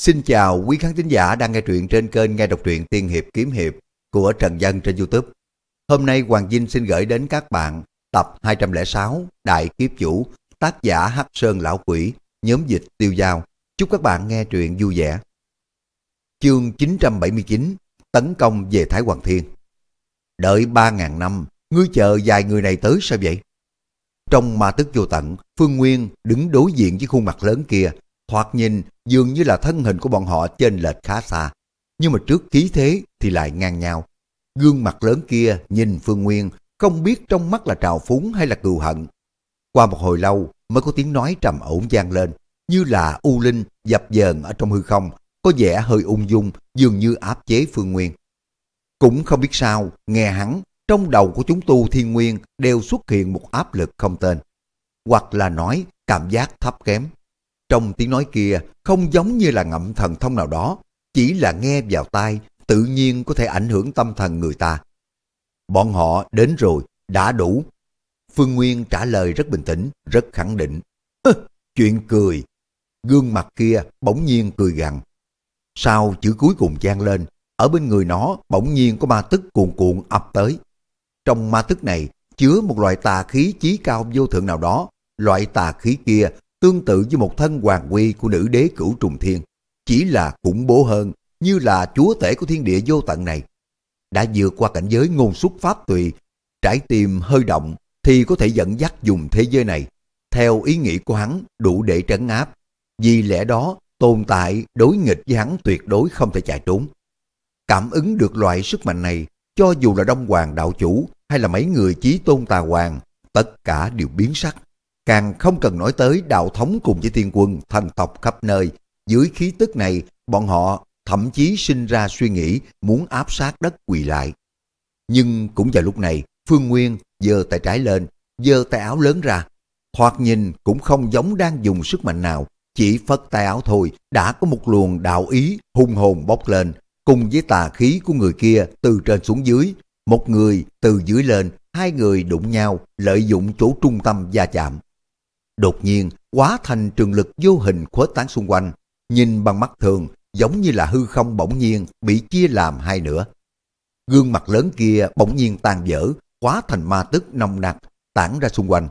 Xin chào quý khán thính giả đang nghe truyện trên kênh Nghe Đọc truyện Tiên Hiệp Kiếm Hiệp của Trần Dân trên Youtube. Hôm nay Hoàng Vinh xin gửi đến các bạn tập 206 Đại Kiếp Chủ, tác giả Hắc Sơn Lão Quỷ, nhóm dịch tiêu giao. Chúc các bạn nghe truyện vui vẻ. Chương 979 Tấn công về Thái Hoàng Thiên Đợi 3.000 năm, ngươi chờ vài người này tới sao vậy? Trong ma tức vô tận, Phương Nguyên đứng đối diện với khuôn mặt lớn kia, Thoạt nhìn dường như là thân hình của bọn họ trên lệch khá xa. Nhưng mà trước khí thế thì lại ngang nhau. Gương mặt lớn kia nhìn Phương Nguyên không biết trong mắt là trào phúng hay là cừu hận. Qua một hồi lâu mới có tiếng nói trầm ổn vang lên như là u linh dập dờn ở trong hư không có vẻ hơi ung dung dường như áp chế Phương Nguyên. Cũng không biết sao, nghe hắn, trong đầu của chúng tu thiên nguyên đều xuất hiện một áp lực không tên. Hoặc là nói cảm giác thấp kém. Trong tiếng nói kia không giống như là ngậm thần thông nào đó, chỉ là nghe vào tai tự nhiên có thể ảnh hưởng tâm thần người ta. Bọn họ đến rồi, đã đủ. Phương Nguyên trả lời rất bình tĩnh, rất khẳng định. Chuyện cười. Gương mặt kia bỗng nhiên cười gằn. Sau chữ cuối cùng gian lên, ở bên người nó bỗng nhiên có ma tức cuồn cuộn ập tới. Trong ma tức này chứa một loại tà khí chí cao vô thượng nào đó, loại tà khí kia tương tự với một thân hoàng quy của nữ đế cửu trùng thiên, chỉ là khủng bố hơn, như là chúa tể của thiên địa vô tận này. Đã vượt qua cảnh giới ngôn xuất pháp tùy, trái tim hơi động thì có thể dẫn dắt dùng thế giới này, theo ý nghĩ của hắn đủ để trấn áp. Vì lẽ đó, tồn tại đối nghịch với hắn tuyệt đối không thể chạy trốn. Cảm ứng được loại sức mạnh này, cho dù là Đông Hoàng đạo chủ hay là mấy người chí tôn tà hoàng, tất cả đều biến sắc. Càng không cần nói tới đạo thống cùng với tiên quân, thần tộc khắp nơi. Dưới khí tức này, bọn họ thậm chí sinh ra suy nghĩ muốn áp sát đất quỳ lại. Nhưng cũng vào lúc này, Phương Nguyên giơ tay trái lên, giơ tay áo lớn ra. Thoạt nhìn cũng không giống đang dùng sức mạnh nào, chỉ phất tay áo thôi đã có một luồng đạo ý hung hồn bốc lên, cùng với tà khí của người kia từ trên xuống dưới. Một người từ dưới lên, hai người đụng nhau, lợi dụng chỗ trung tâm gia chạm đột nhiên hóa thành trường lực vô hình khuếch tán xung quanh, nhìn bằng mắt thường giống như là hư không bỗng nhiên bị chia làm hai nửa. Gương mặt lớn kia bỗng nhiên tan vỡ, hóa thành ma tức nồng nặc, tản ra xung quanh.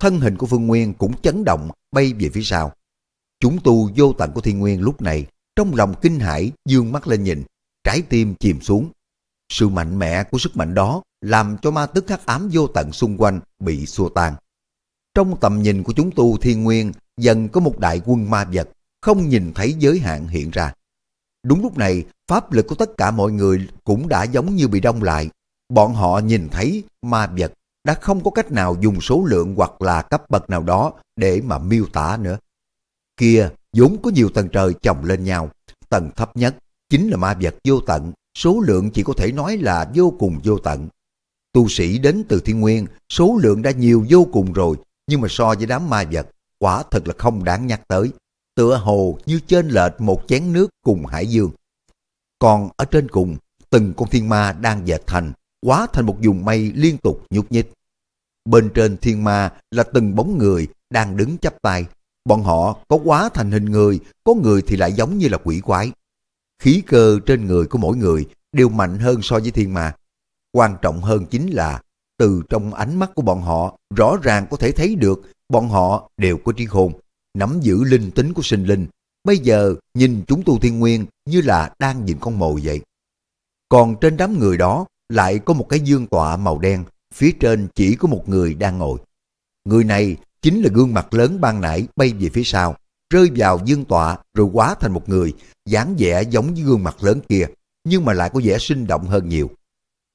Thân hình của Phương Nguyên cũng chấn động, bay về phía sau. Chúng tu vô tận của Thiên Nguyên lúc này, trong lòng kinh hãi dương mắt lên nhìn, trái tim chìm xuống. Sự mạnh mẽ của sức mạnh đó làm cho ma tức hắc ám vô tận xung quanh bị xua tan. Trong tầm nhìn của chúng tu thiên nguyên, dần có một đại quân ma vật, không nhìn thấy giới hạn hiện ra. Đúng lúc này, pháp lực của tất cả mọi người cũng đã giống như bị đông lại. Bọn họ nhìn thấy ma vật đã không có cách nào dùng số lượng hoặc là cấp bậc nào đó để mà miêu tả nữa. Kia, vốn có nhiều tầng trời chồng lên nhau. Tầng thấp nhất chính là ma vật vô tận, số lượng chỉ có thể nói là vô cùng vô tận. Tu sĩ đến từ thiên nguyên, số lượng đã nhiều vô cùng rồi, nhưng mà so với đám ma vật, quả thật là không đáng nhắc tới. Tựa hồ như trên lệch một chén nước cùng hải dương. Còn ở trên cùng, từng con thiên ma đang dệt thành, quá thành một vùng mây liên tục nhúc nhích. Bên trên thiên ma là từng bóng người đang đứng chắp tay. Bọn họ có quá thành hình người, có người thì lại giống như là quỷ quái. Khí cơ trên người của mỗi người đều mạnh hơn so với thiên ma. Quan trọng hơn chính là từ trong ánh mắt của bọn họ rõ ràng có thể thấy được bọn họ đều có trí khôn, nắm giữ linh tính của sinh linh. Bây giờ nhìn chúng tu thiên nguyên như là đang nhìn con mồi vậy. Còn trên đám người đó lại có một cái dương tọa màu đen, phía trên chỉ có một người đang ngồi. Người này chính là gương mặt lớn ban nãy bay về phía sau, rơi vào dương tọa rồi quá thành một người, dáng vẻ giống với gương mặt lớn kia, nhưng mà lại có vẻ sinh động hơn nhiều.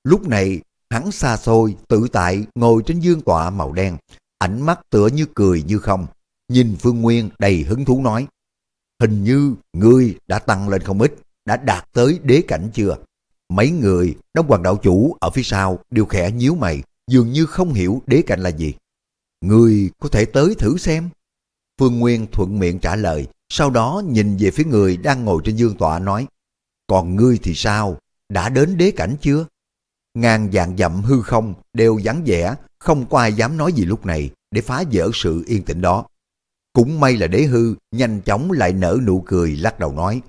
Lúc này Hắn xa xôi, tự tại, ngồi trên dương tọa màu đen, ánh mắt tựa như cười như không. Nhìn Phương Nguyên đầy hứng thú nói, hình như ngươi đã tăng lên không ít, đã đạt tới đế cảnh chưa? Mấy người, đông hoàng đạo chủ ở phía sau đều khẽ nhíu mày, dường như không hiểu đế cảnh là gì. Ngươi có thể tới thử xem. Phương Nguyên thuận miệng trả lời, sau đó nhìn về phía người đang ngồi trên dương tọa nói, còn ngươi thì sao, đã đến đế cảnh chưa? ngàn dạng dặm hư không đều vắng vẻ, không có ai dám nói gì lúc này để phá vỡ sự yên tĩnh đó. Cũng may là đế hư nhanh chóng lại nở nụ cười lắc đầu nói.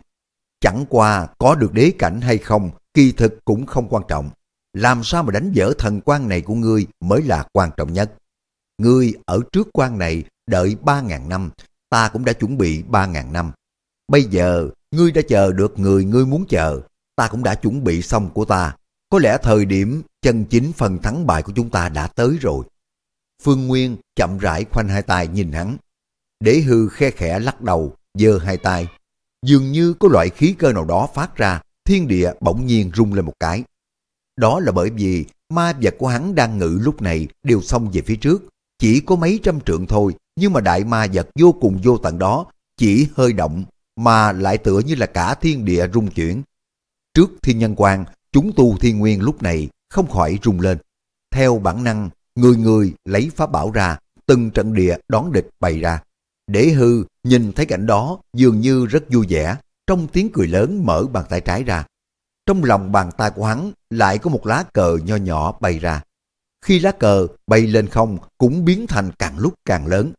Chẳng qua có được đế cảnh hay không, kỳ thực cũng không quan trọng. Làm sao mà đánh vỡ thần quan này của ngươi mới là quan trọng nhất. Ngươi ở trước quan này đợi 3.000 năm, ta cũng đã chuẩn bị 3.000 năm. Bây giờ, ngươi đã chờ được người ngươi muốn chờ, ta cũng đã chuẩn bị xong của ta, có lẽ thời điểm chân chính phần thắng bại của chúng ta đã tới rồi. Phương Nguyên chậm rãi khoanh hai tay nhìn hắn. Đế hư khe khẽ lắc đầu, giơ hai tay. Dường như có loại khí cơ nào đó phát ra, thiên địa bỗng nhiên rung lên một cái. Đó là bởi vì ma vật của hắn đang ngự lúc này đều xong về phía trước. Chỉ có mấy trăm trượng thôi, nhưng mà đại ma vật vô cùng vô tận đó, chỉ hơi động, mà lại tựa như là cả thiên địa rung chuyển. Trước thiên nhân quan chúng tu thiên nguyên lúc này không khỏi rung lên. Theo bản năng, người người lấy pháp bảo ra, từng trận địa đón địch bày ra. Đế hư nhìn thấy cảnh đó dường như rất vui vẻ, trong tiếng cười lớn mở bàn tay trái ra. Trong lòng bàn tay của hắn lại có một lá cờ nho nhỏ bay ra. Khi lá cờ bay lên không cũng biến thành càng lúc càng lớn.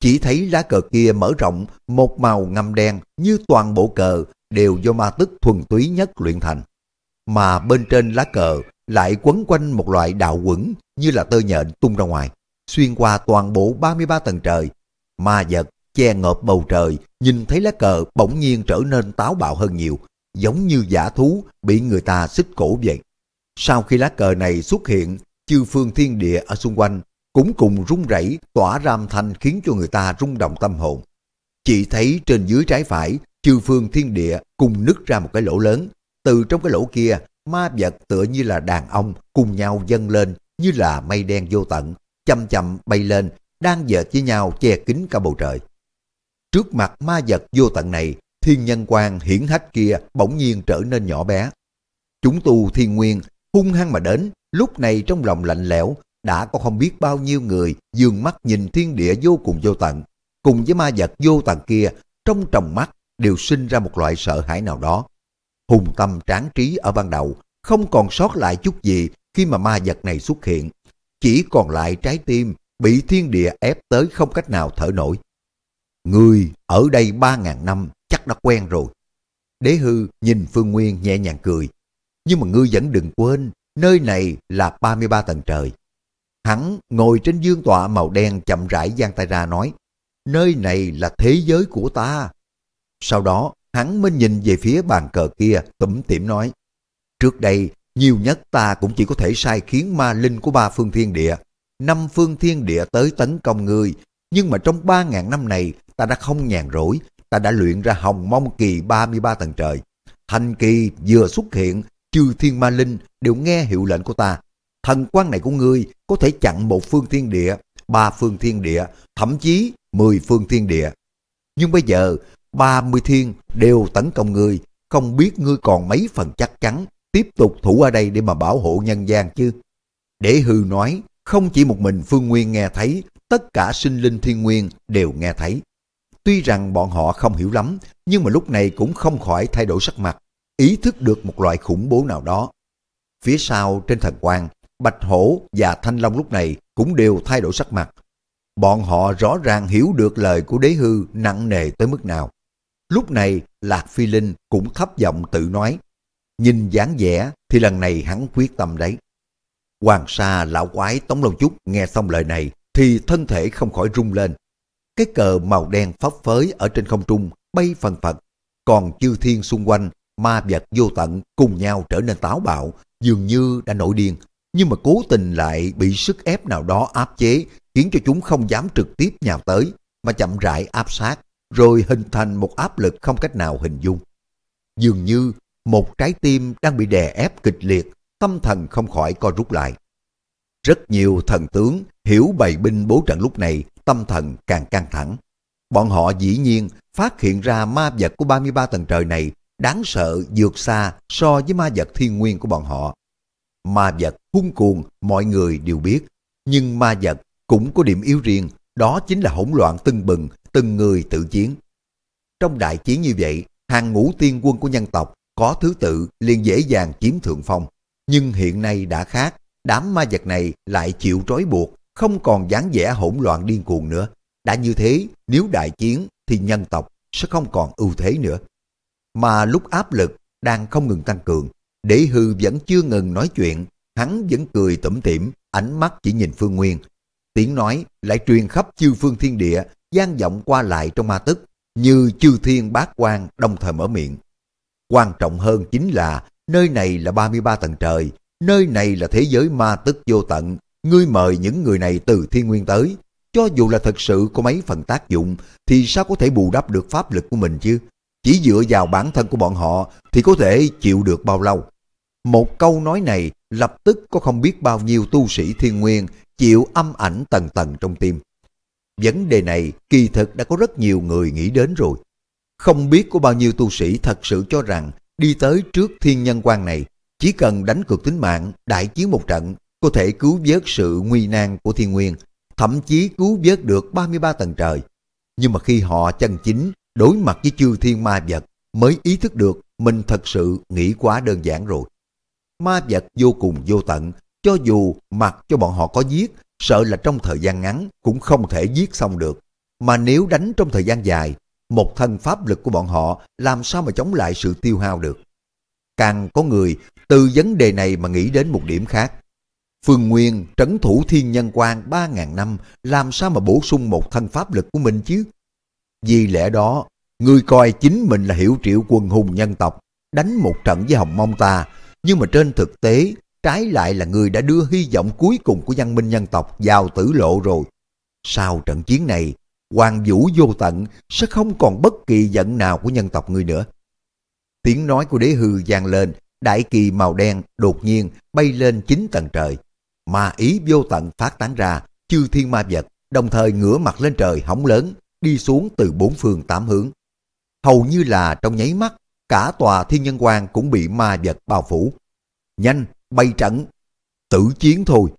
Chỉ thấy lá cờ kia mở rộng một màu ngâm đen như toàn bộ cờ đều do ma tức thuần túy nhất luyện thành mà bên trên lá cờ lại quấn quanh một loại đạo quẩn như là tơ nhện tung ra ngoài, xuyên qua toàn bộ 33 tầng trời. Ma vật che ngợp bầu trời, nhìn thấy lá cờ bỗng nhiên trở nên táo bạo hơn nhiều, giống như giả thú bị người ta xích cổ vậy. Sau khi lá cờ này xuất hiện, chư phương thiên địa ở xung quanh cũng cùng rung rẩy tỏa ram thanh khiến cho người ta rung động tâm hồn. Chỉ thấy trên dưới trái phải, chư phương thiên địa cùng nứt ra một cái lỗ lớn, từ trong cái lỗ kia, ma vật tựa như là đàn ông cùng nhau dâng lên như là mây đen vô tận, chậm chậm bay lên, đang dệt với nhau che kín cả bầu trời. Trước mặt ma vật vô tận này, thiên nhân quan hiển hách kia bỗng nhiên trở nên nhỏ bé. Chúng tu thiên nguyên, hung hăng mà đến, lúc này trong lòng lạnh lẽo, đã có không biết bao nhiêu người dường mắt nhìn thiên địa vô cùng vô tận, cùng với ma vật vô tận kia, trong tròng mắt đều sinh ra một loại sợ hãi nào đó hùng tâm tráng trí ở ban đầu, không còn sót lại chút gì khi mà ma vật này xuất hiện. Chỉ còn lại trái tim bị thiên địa ép tới không cách nào thở nổi. Người ở đây ba ngàn năm chắc đã quen rồi. Đế hư nhìn Phương Nguyên nhẹ nhàng cười. Nhưng mà ngươi vẫn đừng quên, nơi này là 33 tầng trời. Hắn ngồi trên dương tọa màu đen chậm rãi giang tay ra nói, nơi này là thế giới của ta. Sau đó, Hắn mới nhìn về phía bàn cờ kia, tủm tỉm nói. Trước đây, nhiều nhất ta cũng chỉ có thể sai khiến ma linh của ba phương thiên địa. Năm phương thiên địa tới tấn công ngươi, nhưng mà trong ba ngàn năm này, ta đã không nhàn rỗi, ta đã luyện ra hồng mông kỳ 33 tầng trời. Thành kỳ vừa xuất hiện, chư thiên ma linh đều nghe hiệu lệnh của ta. Thần quan này của ngươi có thể chặn một phương thiên địa, ba phương thiên địa, thậm chí mười phương thiên địa. Nhưng bây giờ, 30 thiên đều tấn công ngươi, không biết ngươi còn mấy phần chắc chắn, tiếp tục thủ ở đây để mà bảo hộ nhân gian chứ. Để hư nói, không chỉ một mình Phương Nguyên nghe thấy, tất cả sinh linh thiên nguyên đều nghe thấy. Tuy rằng bọn họ không hiểu lắm, nhưng mà lúc này cũng không khỏi thay đổi sắc mặt, ý thức được một loại khủng bố nào đó. Phía sau trên thần quan, Bạch Hổ và Thanh Long lúc này cũng đều thay đổi sắc mặt. Bọn họ rõ ràng hiểu được lời của đế hư nặng nề tới mức nào. Lúc này Lạc Phi Linh cũng thấp giọng tự nói. Nhìn dáng vẻ thì lần này hắn quyết tâm đấy. Hoàng Sa lão quái Tống Lâu Chúc nghe xong lời này thì thân thể không khỏi rung lên. Cái cờ màu đen phấp phới ở trên không trung bay phần phật, còn chư thiên xung quanh, ma vật vô tận cùng nhau trở nên táo bạo, dường như đã nổi điên, nhưng mà cố tình lại bị sức ép nào đó áp chế khiến cho chúng không dám trực tiếp nhào tới mà chậm rãi áp sát rồi hình thành một áp lực không cách nào hình dung. Dường như một trái tim đang bị đè ép kịch liệt, tâm thần không khỏi co rút lại. Rất nhiều thần tướng hiểu bày binh bố trận lúc này, tâm thần càng căng thẳng. Bọn họ dĩ nhiên phát hiện ra ma vật của 33 tầng trời này đáng sợ vượt xa so với ma vật thiên nguyên của bọn họ. Ma vật hung cuồng mọi người đều biết, nhưng ma vật cũng có điểm yếu riêng, đó chính là hỗn loạn tưng bừng, từng người tự chiến. Trong đại chiến như vậy, hàng ngũ tiên quân của nhân tộc có thứ tự liền dễ dàng chiếm thượng phong. Nhưng hiện nay đã khác, đám ma vật này lại chịu trói buộc, không còn dáng vẻ hỗn loạn điên cuồng nữa. Đã như thế, nếu đại chiến thì nhân tộc sẽ không còn ưu thế nữa. Mà lúc áp lực đang không ngừng tăng cường, đế hư vẫn chưa ngừng nói chuyện, hắn vẫn cười tủm tỉm, ánh mắt chỉ nhìn Phương Nguyên. Tiếng nói lại truyền khắp chư phương thiên địa gian vọng qua lại trong ma tức như chư thiên bát quan đồng thời mở miệng. Quan trọng hơn chính là nơi này là 33 tầng trời, nơi này là thế giới ma tức vô tận, ngươi mời những người này từ thiên nguyên tới, cho dù là thật sự có mấy phần tác dụng thì sao có thể bù đắp được pháp lực của mình chứ? Chỉ dựa vào bản thân của bọn họ thì có thể chịu được bao lâu? Một câu nói này lập tức có không biết bao nhiêu tu sĩ thiên nguyên chịu âm ảnh tầng tầng trong tim. Vấn đề này kỳ thực đã có rất nhiều người nghĩ đến rồi. Không biết có bao nhiêu tu sĩ thật sự cho rằng đi tới trước thiên nhân quan này, chỉ cần đánh cược tính mạng, đại chiến một trận, có thể cứu vớt sự nguy nan của thiên nguyên, thậm chí cứu vớt được 33 tầng trời. Nhưng mà khi họ chân chính đối mặt với chư thiên ma vật mới ý thức được mình thật sự nghĩ quá đơn giản rồi. Ma vật vô cùng vô tận, cho dù mặc cho bọn họ có giết sợ là trong thời gian ngắn cũng không thể giết xong được. Mà nếu đánh trong thời gian dài, một thân pháp lực của bọn họ làm sao mà chống lại sự tiêu hao được. Càng có người từ vấn đề này mà nghĩ đến một điểm khác. Phương Nguyên trấn thủ thiên nhân quan 3.000 năm làm sao mà bổ sung một thân pháp lực của mình chứ? Vì lẽ đó, người coi chính mình là hiểu triệu quần hùng nhân tộc, đánh một trận với Hồng Mông ta, nhưng mà trên thực tế Trái lại là người đã đưa hy vọng cuối cùng của văn minh nhân tộc vào tử lộ rồi. Sau trận chiến này, Hoàng Vũ vô tận sẽ không còn bất kỳ giận nào của nhân tộc người nữa. Tiếng nói của đế hư vang lên, đại kỳ màu đen đột nhiên bay lên chín tầng trời. Ma ý vô tận phát tán ra, chư thiên ma vật, đồng thời ngửa mặt lên trời hóng lớn, đi xuống từ bốn phương tám hướng. Hầu như là trong nháy mắt, cả tòa thiên nhân quan cũng bị ma vật bao phủ. Nhanh, bay trận, tử chiến thôi.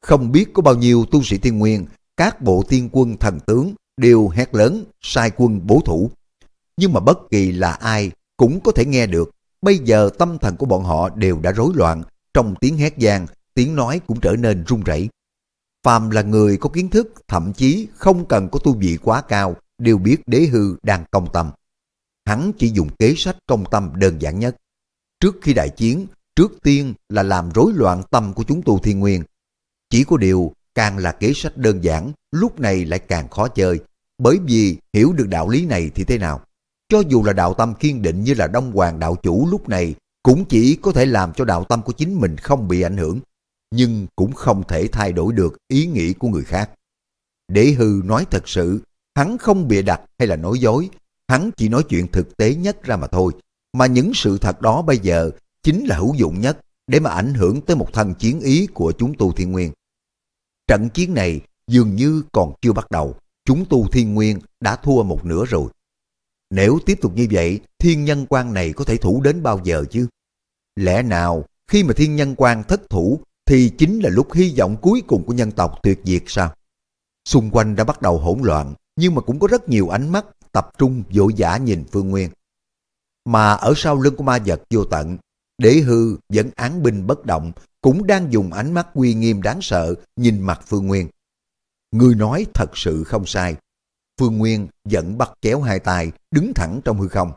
Không biết có bao nhiêu tu sĩ thiên nguyên, các bộ tiên quân thần tướng đều hét lớn sai quân bố thủ. Nhưng mà bất kỳ là ai cũng có thể nghe được, bây giờ tâm thần của bọn họ đều đã rối loạn, trong tiếng hét vang, tiếng nói cũng trở nên run rẩy. Phàm là người có kiến thức, thậm chí không cần có tu vị quá cao, đều biết đế hư đang công tâm. Hắn chỉ dùng kế sách công tâm đơn giản nhất. Trước khi đại chiến, Trước tiên là làm rối loạn tâm của chúng tu thiên nguyên. Chỉ có điều, càng là kế sách đơn giản, lúc này lại càng khó chơi. Bởi vì hiểu được đạo lý này thì thế nào? Cho dù là đạo tâm kiên định như là Đông Hoàng đạo chủ lúc này, cũng chỉ có thể làm cho đạo tâm của chính mình không bị ảnh hưởng, nhưng cũng không thể thay đổi được ý nghĩ của người khác. để hư nói thật sự, hắn không bịa đặt hay là nói dối, hắn chỉ nói chuyện thực tế nhất ra mà thôi, mà những sự thật đó bây giờ chính là hữu dụng nhất để mà ảnh hưởng tới một thân chiến ý của chúng tu thiên nguyên. Trận chiến này dường như còn chưa bắt đầu, chúng tu thiên nguyên đã thua một nửa rồi. Nếu tiếp tục như vậy, thiên nhân quan này có thể thủ đến bao giờ chứ? Lẽ nào khi mà thiên nhân quan thất thủ thì chính là lúc hy vọng cuối cùng của nhân tộc tuyệt diệt sao? Xung quanh đã bắt đầu hỗn loạn, nhưng mà cũng có rất nhiều ánh mắt tập trung vội vã nhìn Phương Nguyên. Mà ở sau lưng của ma vật vô tận Đế hư vẫn án binh bất động, cũng đang dùng ánh mắt uy nghiêm đáng sợ nhìn mặt Phương Nguyên. Người nói thật sự không sai. Phương Nguyên vẫn bắt kéo hai tay, đứng thẳng trong hư không.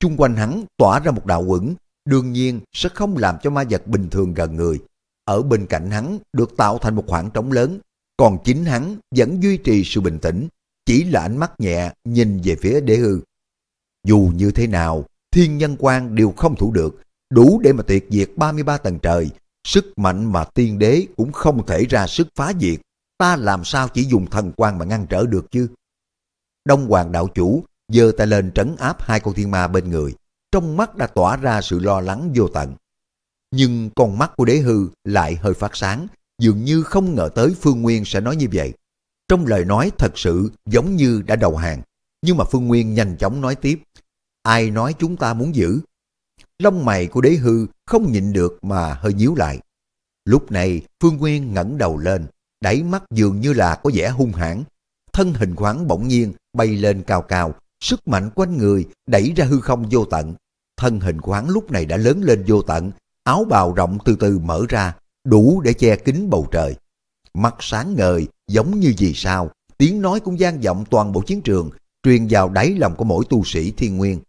Trung quanh hắn tỏa ra một đạo quẩn, đương nhiên sẽ không làm cho ma vật bình thường gần người. Ở bên cạnh hắn được tạo thành một khoảng trống lớn, còn chính hắn vẫn duy trì sự bình tĩnh, chỉ là ánh mắt nhẹ nhìn về phía đế hư. Dù như thế nào, thiên nhân quan đều không thủ được, đủ để mà tuyệt diệt 33 tầng trời, sức mạnh mà tiên đế cũng không thể ra sức phá diệt, ta làm sao chỉ dùng thần quan mà ngăn trở được chứ? Đông Hoàng đạo chủ giơ tay lên trấn áp hai con thiên ma bên người, trong mắt đã tỏa ra sự lo lắng vô tận. Nhưng con mắt của đế hư lại hơi phát sáng, dường như không ngờ tới Phương Nguyên sẽ nói như vậy. Trong lời nói thật sự giống như đã đầu hàng, nhưng mà Phương Nguyên nhanh chóng nói tiếp. Ai nói chúng ta muốn giữ, lông mày của đế hư không nhịn được mà hơi nhíu lại. Lúc này, Phương Nguyên ngẩng đầu lên, đáy mắt dường như là có vẻ hung hãn. Thân hình khoáng bỗng nhiên bay lên cao cao, sức mạnh quanh người đẩy ra hư không vô tận. Thân hình khoáng lúc này đã lớn lên vô tận, áo bào rộng từ từ mở ra, đủ để che kín bầu trời. Mặt sáng ngời, giống như gì sao, tiếng nói cũng gian vọng toàn bộ chiến trường, truyền vào đáy lòng của mỗi tu sĩ thiên nguyên.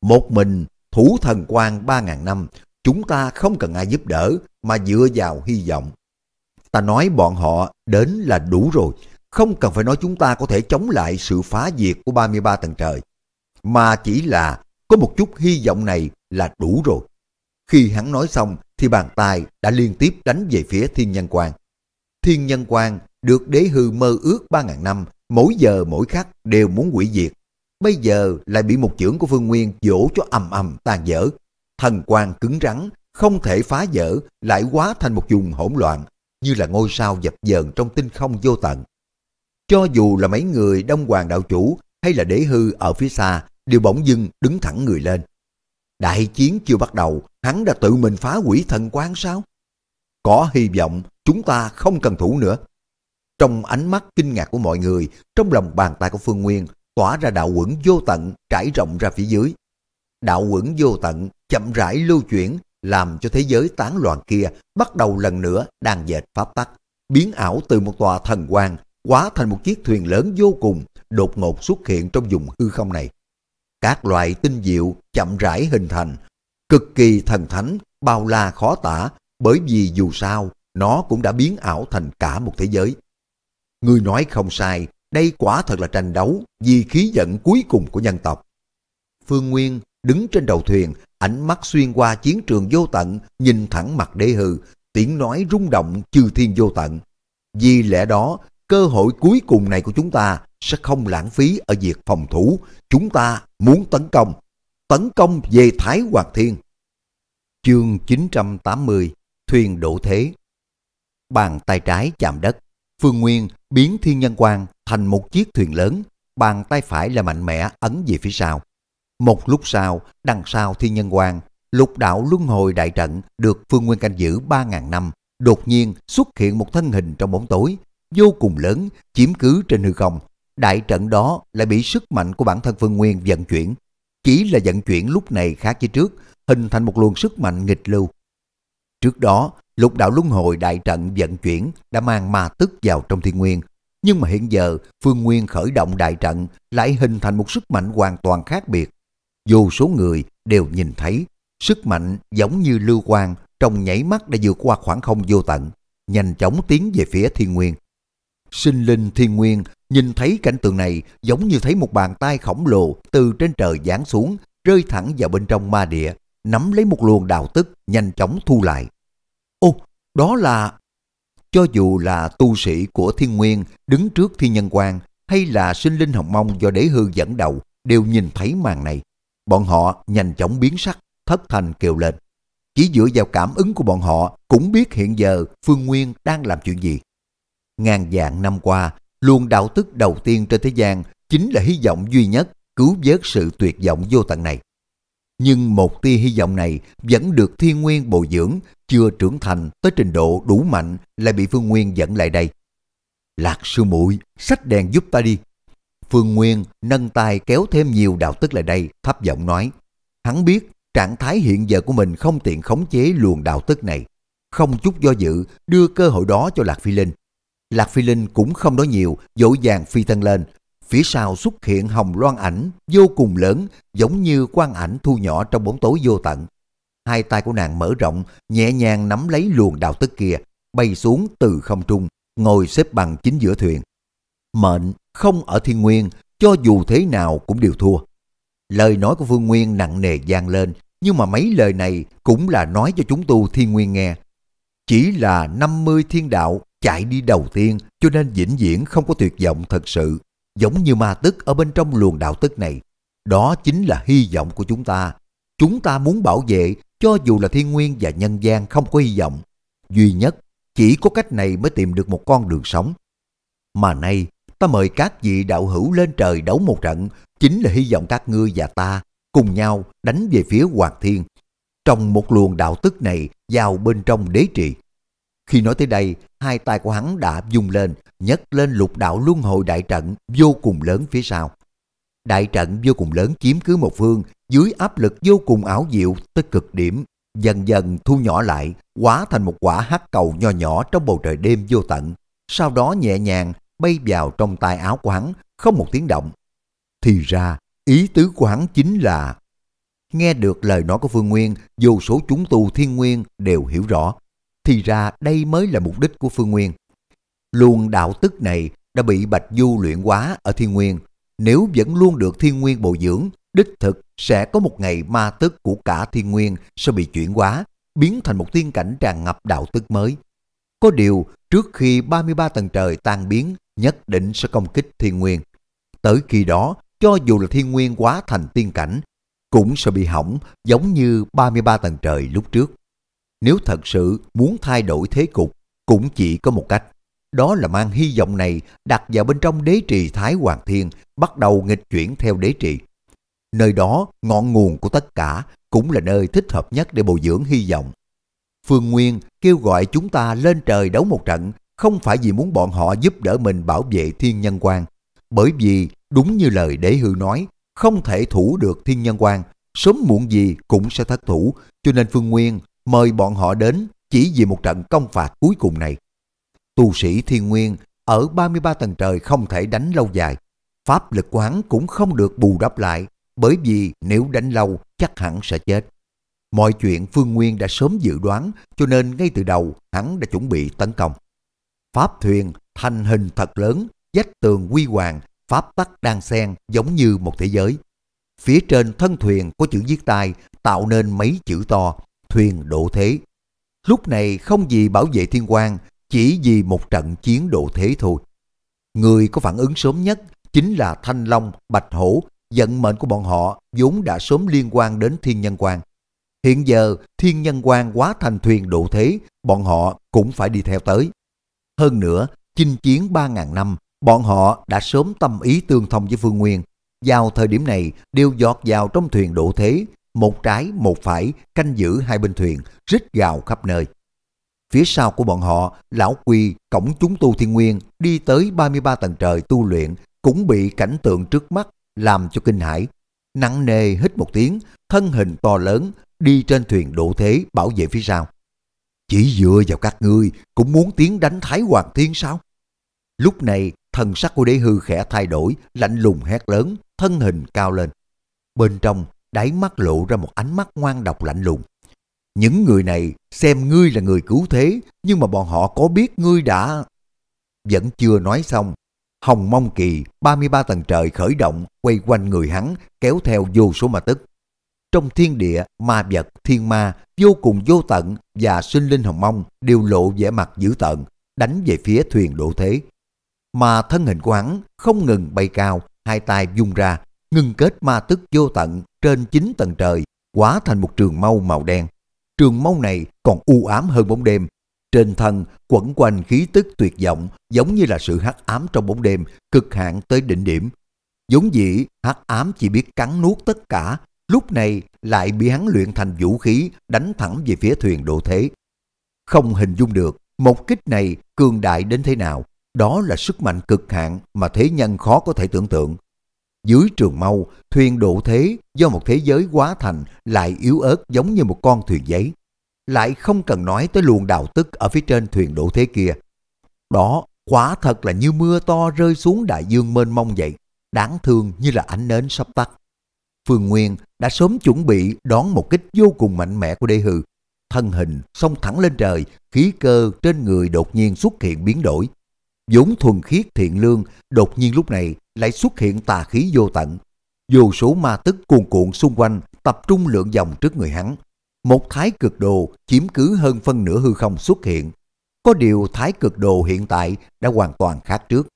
Một mình thủ thần quan 3.000 năm, chúng ta không cần ai giúp đỡ mà dựa vào hy vọng. Ta nói bọn họ đến là đủ rồi, không cần phải nói chúng ta có thể chống lại sự phá diệt của 33 tầng trời. Mà chỉ là có một chút hy vọng này là đủ rồi. Khi hắn nói xong thì bàn tay đã liên tiếp đánh về phía thiên nhân quan. Thiên nhân quan được đế hư mơ ước 3.000 năm, mỗi giờ mỗi khắc đều muốn hủy diệt. Bây giờ lại bị một chưởng của Phương Nguyên dỗ cho ầm ầm tàn dở. Thần quang cứng rắn, không thể phá dở, lại quá thành một vùng hỗn loạn, như là ngôi sao dập dờn trong tinh không vô tận. Cho dù là mấy người đông hoàng đạo chủ hay là đế hư ở phía xa, đều bỗng dưng đứng thẳng người lên. Đại chiến chưa bắt đầu, hắn đã tự mình phá hủy thần quang sao? Có hy vọng, chúng ta không cần thủ nữa. Trong ánh mắt kinh ngạc của mọi người, trong lòng bàn tay của Phương Nguyên tỏa ra đạo quẩn vô tận trải rộng ra phía dưới. Đạo quẩn vô tận chậm rãi lưu chuyển làm cho thế giới tán loạn kia bắt đầu lần nữa đang dệt pháp tắc, biến ảo từ một tòa thần quang quá thành một chiếc thuyền lớn vô cùng đột ngột xuất hiện trong vùng hư không này. Các loại tinh diệu chậm rãi hình thành, cực kỳ thần thánh, bao la khó tả, bởi vì dù sao, nó cũng đã biến ảo thành cả một thế giới. Người nói không sai, đây quả thật là tranh đấu vì khí giận cuối cùng của nhân tộc. Phương Nguyên đứng trên đầu thuyền, ánh mắt xuyên qua chiến trường vô tận, nhìn thẳng mặt đế hư, tiếng nói rung động chư thiên vô tận. Vì lẽ đó, cơ hội cuối cùng này của chúng ta sẽ không lãng phí ở việc phòng thủ. Chúng ta muốn tấn công. Tấn công về Thái Hoàng Thiên. Chương 980 Thuyền Đổ Thế Bàn tay trái chạm đất. Phương Nguyên biến thiên nhân quan thành một chiếc thuyền lớn, bàn tay phải là mạnh mẽ ấn về phía sau. Một lúc sau, đằng sau thiên nhân quan, lục đạo luân hồi đại trận được Phương Nguyên canh giữ 3.000 năm, đột nhiên xuất hiện một thân hình trong bóng tối, vô cùng lớn, chiếm cứ trên hư không. Đại trận đó lại bị sức mạnh của bản thân Phương Nguyên vận chuyển. Chỉ là vận chuyển lúc này khác với trước, hình thành một luồng sức mạnh nghịch lưu. Trước đó, lục đạo luân hồi đại trận vận chuyển đã mang ma tức vào trong thiên nguyên, nhưng mà hiện giờ, Phương Nguyên khởi động đại trận lại hình thành một sức mạnh hoàn toàn khác biệt. dù số người đều nhìn thấy, sức mạnh giống như lưu quang trong nhảy mắt đã vượt qua khoảng không vô tận, nhanh chóng tiến về phía thiên nguyên. Sinh linh thiên nguyên nhìn thấy cảnh tượng này giống như thấy một bàn tay khổng lồ từ trên trời giáng xuống, rơi thẳng vào bên trong ma địa, nắm lấy một luồng đào tức nhanh chóng thu lại. Ô, đó là cho dù là tu sĩ của thiên nguyên đứng trước thiên nhân quan hay là sinh linh hồng mông do đế hư dẫn đầu đều nhìn thấy màn này. Bọn họ nhanh chóng biến sắc, thất thành kêu lên. Chỉ dựa vào cảm ứng của bọn họ cũng biết hiện giờ Phương Nguyên đang làm chuyện gì. Ngàn vạn năm qua, luôn đạo tức đầu tiên trên thế gian chính là hy vọng duy nhất cứu vớt sự tuyệt vọng vô tận này. Nhưng một tia hy vọng này vẫn được thiên nguyên bồi dưỡng chưa trưởng thành tới trình độ đủ mạnh lại bị Phương Nguyên dẫn lại đây. Lạc sư muội sách đèn giúp ta đi. Phương Nguyên nâng tay kéo thêm nhiều đạo tức lại đây, thấp giọng nói. Hắn biết trạng thái hiện giờ của mình không tiện khống chế luồng đạo tức này. Không chút do dự đưa cơ hội đó cho Lạc Phi Linh. Lạc Phi Linh cũng không nói nhiều, dỗ dàng phi thân lên. Phía sau xuất hiện hồng loan ảnh vô cùng lớn, giống như quang ảnh thu nhỏ trong bóng tối vô tận hai tay của nàng mở rộng, nhẹ nhàng nắm lấy luồng đạo tức kia, bay xuống từ không trung, ngồi xếp bằng chính giữa thuyền. Mệnh không ở thiên nguyên, cho dù thế nào cũng đều thua. Lời nói của vương Nguyên nặng nề gian lên, nhưng mà mấy lời này cũng là nói cho chúng tu thiên nguyên nghe. Chỉ là 50 thiên đạo chạy đi đầu tiên cho nên vĩnh viễn không có tuyệt vọng thật sự, giống như ma tức ở bên trong luồng đạo tức này. Đó chính là hy vọng của chúng ta. Chúng ta muốn bảo vệ cho dù là thiên nguyên và nhân gian không có hy vọng, duy nhất chỉ có cách này mới tìm được một con đường sống. Mà nay, ta mời các vị đạo hữu lên trời đấu một trận, chính là hy vọng các ngươi và ta cùng nhau đánh về phía Hoàng Thiên. Trong một luồng đạo tức này vào bên trong đế trị Khi nói tới đây, hai tay của hắn đã dung lên, nhấc lên lục đạo luân hồi đại trận vô cùng lớn phía sau. Đại trận vô cùng lớn chiếm cứ một phương, dưới áp lực vô cùng ảo diệu tới cực điểm, dần dần thu nhỏ lại, hóa thành một quả hắc cầu nho nhỏ trong bầu trời đêm vô tận, sau đó nhẹ nhàng bay vào trong tay áo của hắn, không một tiếng động. Thì ra, ý tứ của hắn chính là Nghe được lời nói của Phương Nguyên, dù số chúng tu thiên nguyên đều hiểu rõ. Thì ra đây mới là mục đích của Phương Nguyên. Luồng đạo tức này đã bị Bạch Du luyện quá ở thiên nguyên. Nếu vẫn luôn được thiên nguyên bồi dưỡng đích thực sẽ có một ngày ma tức của cả thiên nguyên sẽ bị chuyển hóa, biến thành một tiên cảnh tràn ngập đạo tức mới. Có điều, trước khi 33 tầng trời tan biến, nhất định sẽ công kích thiên nguyên. Tới khi đó, cho dù là thiên nguyên quá thành tiên cảnh, cũng sẽ bị hỏng giống như 33 tầng trời lúc trước. Nếu thật sự muốn thay đổi thế cục, cũng chỉ có một cách. Đó là mang hy vọng này đặt vào bên trong đế trì Thái Hoàng Thiên, bắt đầu nghịch chuyển theo đế trì. Nơi đó, ngọn nguồn của tất cả cũng là nơi thích hợp nhất để bồi dưỡng hy vọng. Phương Nguyên kêu gọi chúng ta lên trời đấu một trận không phải vì muốn bọn họ giúp đỡ mình bảo vệ thiên nhân quan. Bởi vì, đúng như lời đế hư nói, không thể thủ được thiên nhân quan, sớm muộn gì cũng sẽ thất thủ, cho nên Phương Nguyên mời bọn họ đến chỉ vì một trận công phạt cuối cùng này. Tu sĩ thiên nguyên ở 33 tầng trời không thể đánh lâu dài, pháp lực quán cũng không được bù đắp lại, bởi vì nếu đánh lâu chắc hẳn sẽ chết. Mọi chuyện Phương Nguyên đã sớm dự đoán cho nên ngay từ đầu hắn đã chuẩn bị tấn công. Pháp thuyền thành hình thật lớn, vách tường quy hoàng, pháp tắc đang xen giống như một thế giới. Phía trên thân thuyền có chữ viết tay tạo nên mấy chữ to, thuyền độ thế. Lúc này không vì bảo vệ thiên quan, chỉ vì một trận chiến độ thế thôi. Người có phản ứng sớm nhất chính là Thanh Long, Bạch Hổ Vận mệnh của bọn họ vốn đã sớm liên quan đến thiên nhân quan. Hiện giờ thiên nhân quan quá thành thuyền độ thế, bọn họ cũng phải đi theo tới. Hơn nữa, chinh chiến 3.000 năm, bọn họ đã sớm tâm ý tương thông với phương nguyên. Vào thời điểm này, đều giọt vào trong thuyền độ thế, một trái một phải canh giữ hai bên thuyền, rít gào khắp nơi. Phía sau của bọn họ, lão quy cổng chúng tu thiên nguyên đi tới 33 tầng trời tu luyện cũng bị cảnh tượng trước mắt làm cho kinh hãi nặng nề hít một tiếng thân hình to lớn đi trên thuyền độ thế bảo vệ phía sau chỉ dựa vào các ngươi cũng muốn tiến đánh thái hoàng thiên sao lúc này thần sắc của đế hư khẽ thay đổi lạnh lùng hét lớn thân hình cao lên bên trong đáy mắt lộ ra một ánh mắt ngoan độc lạnh lùng những người này xem ngươi là người cứu thế nhưng mà bọn họ có biết ngươi đã vẫn chưa nói xong Hồng Mông Kỳ 33 tầng trời khởi động quay quanh người hắn kéo theo vô số ma tức. Trong thiên địa, ma vật, thiên ma vô cùng vô tận và sinh linh Hồng Mông đều lộ vẻ mặt dữ tợn đánh về phía thuyền độ thế. Mà thân hình của hắn không ngừng bay cao, hai tay vung ra, ngưng kết ma tức vô tận trên chín tầng trời, quá thành một trường mâu màu đen. Trường mâu này còn u ám hơn bóng đêm, trên thân quẩn quanh khí tức tuyệt vọng giống như là sự hắc ám trong bóng đêm, cực hạn tới đỉnh điểm. vốn dĩ hắc ám chỉ biết cắn nuốt tất cả, lúc này lại bị hắn luyện thành vũ khí đánh thẳng về phía thuyền độ thế. Không hình dung được một kích này cường đại đến thế nào, đó là sức mạnh cực hạn mà thế nhân khó có thể tưởng tượng. Dưới trường mau, thuyền độ thế do một thế giới quá thành lại yếu ớt giống như một con thuyền giấy. Lại không cần nói tới luồng đào tức ở phía trên thuyền đổ thế kia. Đó, quả thật là như mưa to rơi xuống đại dương mênh mông vậy, đáng thương như là ánh nến sắp tắt. Phương Nguyên đã sớm chuẩn bị đón một kích vô cùng mạnh mẽ của Đê hư. Thân hình xông thẳng lên trời, khí cơ trên người đột nhiên xuất hiện biến đổi. dũng thuần khiết thiện lương, đột nhiên lúc này lại xuất hiện tà khí vô tận. dù số ma tức cuồn cuộn xung quanh tập trung lượng dòng trước người hắn, một thái cực đồ chiếm cứ hơn phân nửa hư không xuất hiện. Có điều thái cực đồ hiện tại đã hoàn toàn khác trước.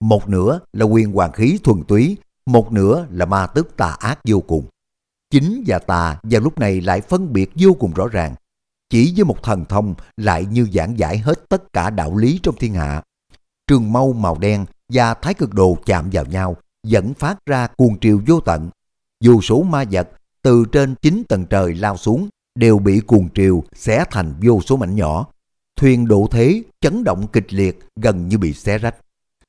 Một nửa là quyền hoàng khí thuần túy, một nửa là ma tức tà ác vô cùng. Chính và tà vào lúc này lại phân biệt vô cùng rõ ràng. Chỉ với một thần thông lại như giảng giải hết tất cả đạo lý trong thiên hạ. Trường mâu màu đen và thái cực đồ chạm vào nhau, dẫn phát ra cuồng triều vô tận. Dù số ma vật từ trên chín tầng trời lao xuống đều bị cuồng triều xé thành vô số mảnh nhỏ. Thuyền độ thế chấn động kịch liệt gần như bị xé rách.